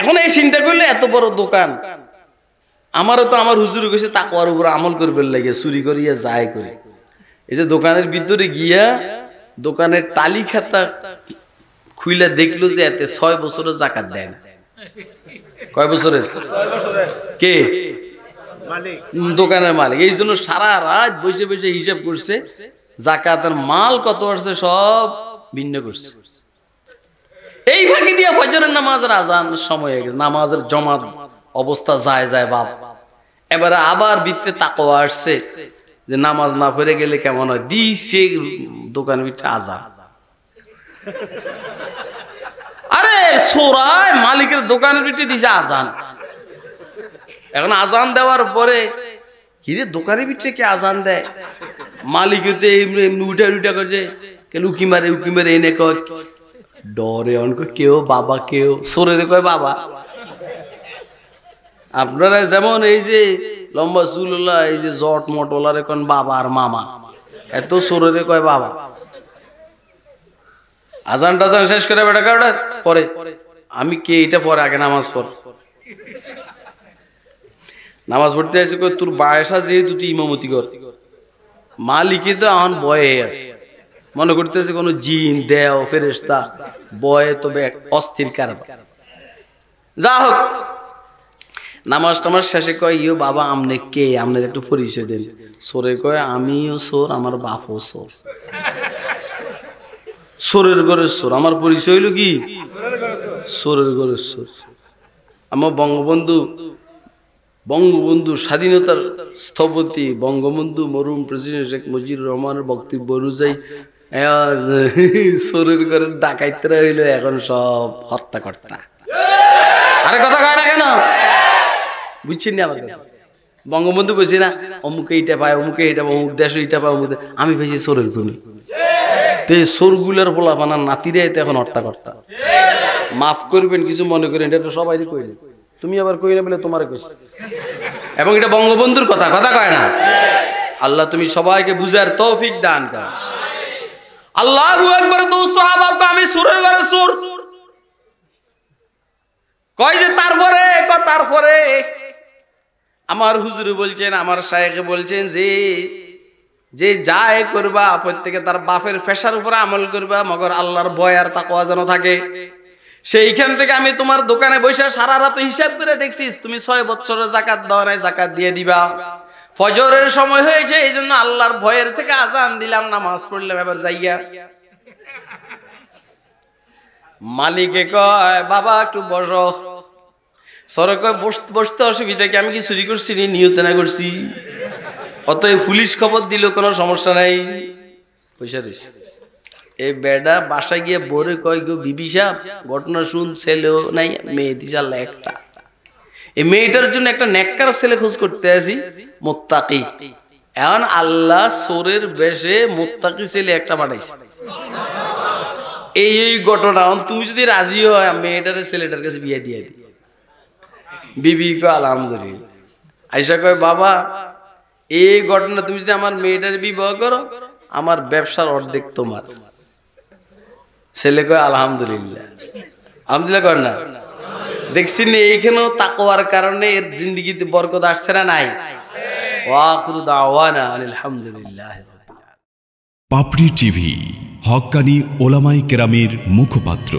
এখন এই চিন্তা করলে এত বড় দোকান আমারও তো আমার হুজুর গেছে তাকওয়ার উপর আমল করবে লাগে চুরি করিয়া যায় করে এই যে দোকানের ভিতরে গিয়া দোকানের তালি খাতা খুইলা দেখলো যে এতে ছয় বছরের জাকাত দেয় না কয় বছরের কে দোকানের মালিক এই জন্য সারা রাত বসে বসে হিসাব করছে জাকাতের মাল কত আসছে সব ভিন্ন করছে এই ফাঁকি দিয়ে ফজরের নামাজের আজান সময় হয়ে গেছে নামাজের জমা অবস্থা যায় যায় বাপ এবারে আবার ভিতরে তাকো আসছে যে নামাজ না পড়ে গেলে কেমন হয় দিছে দোকান ভিতরে আজান আরে সোরায় মালিকের দোকানের ভিতরে দিছে আজান এখন আজান দেওয়ার পরে কিরে দোকানের ভিতরে কে আজান দেয় মালিক এমনি এমনি উঠে উঠে করছে কে উকি মারে উকি মারে এনে কয় ডরে কেউ বাবা কেউ সরে কয় বাবা আপনারা যেমন এই যে লম্বা এই যে জট মটলার এখন বাবা আর মামা এত সরে কয় বাবা আজান টাজান শেষ করে বেটা পরে আমি কে এটা পরে আগে নামাজ পর নামাজ পড়তে আসে তোর বায়সা যেহেতু তুই ইমামতি কর মা লিখে তো এখন বয়ে আসে মনে করতেছে কোন জিন দেও ফেরেস্তা বয়ে তবে অস্থির কারণ যা হোক নামাজ টামাজ শেষে কয় ইয়ে বাবা আমনে কে আমনের একটু পরিচয় দেন সোরে কয় আমিও সোর আমার বাপও সোর সোরের ঘরের সোর আমার পরিচয় হইল কি সোরের ঘরের সোর আমার বঙ্গবন্ধু বঙ্গবন্ধু স্বাধীনতার স্থপতি বঙ্গবন্ধু মরুম প্রেসিডেন্ট শেখ মুজিবুর রহমানের বক্তব্য অনুযায়ী সুরের করে ডাকাইতে হইল এখন সব হত্যাকর্তা আরে কথা কয় না কেন বুঝছেন না বঙ্গবন্ধু বলছি না অমুকে এটা পায় অমুকে এটা পায় অমুক দেশ এইটা পায় অমুক আমি পেয়েছি সোরের জমি তো এই সোরগুলার পোলা বানার নাতিরাই তো এখন হত্যাকর্তা মাফ করবেন কিছু মনে করেন এটা তো সবাই কইলেন তুমি আবার কই না বলে তোমার কইছ এবং এটা বঙ্গবন্ধুর কথা কথা কয় না আল্লাহ তুমি সবাইকে বুঝার তৌফিক দান কর अल्लाह আমি সুরের ঘরে সুর কয় যে তারপরে তারপরে আমার হুজুর বলছেন আমার শায়েখে বলছেন যে যে যায় করবা প্রত্যেকে তার বাপের ফেসার উপরে আমল করবা মগর আল্লাহর ভয় আর তাকওয়া যেন থাকে সেইখান থেকে আমি তোমার দোকানে বসে সারা রাত হিসাব করে দেখছিস তুমি ছয় বছরের জাকাত দেওয়া নাই জাকাত দিয়ে দিবা ফজরের সময় হয়েছে এই জন্য আল্লাহর ভয়ের থেকে আজান দিলাম নামাজ পড়লাম এবার যাইয়া মালিকে কয় বাবা একটু বস সরে বসতে অসুবিধা কি আমি কি চুরি করছি নি নিহত না করছি অতএব পুলিশ খবর দিল কোনো সমস্যা নাই পয়সা রয়েছে এই বেডা বাসায় গিয়ে বরে কয় গো বিবি সাহ ঘটনা শুন ছেলেও নাই মেয়ে দিছে একটা এই মেয়েটার জন্য একটা নেককার ছেলে খোঁজ করতে আসি মোত্তাকি এখন আল্লাহ সোরের বেশে মোত্তাকি ছেলে একটা পাঠাইছে এই এই ঘটনা তুমি যদি রাজি হয় মেয়েটার ছেলেটার কাছে বিয়ে দিয়ে দিই বিবি কো আলহামদুলিল্লাহ আইসা কয় বাবা এই ঘটনা তুমি যদি আমার মেয়েটার বিবাহ করো আমার ব্যবসার অর্ধেক তোমার ছেলে কয় আলহামদুলিল্লাহ আলহামদুলিল্লাহ কর না দেখছি নি এইখানেও তাকওয়ার কারণে এর জিন্দগিতে বরকত আসছে না নাই আলহামদুলিল্লাহ পাপড়ি টিভি হকানি ওলামাই কেরামের মুখপাত্র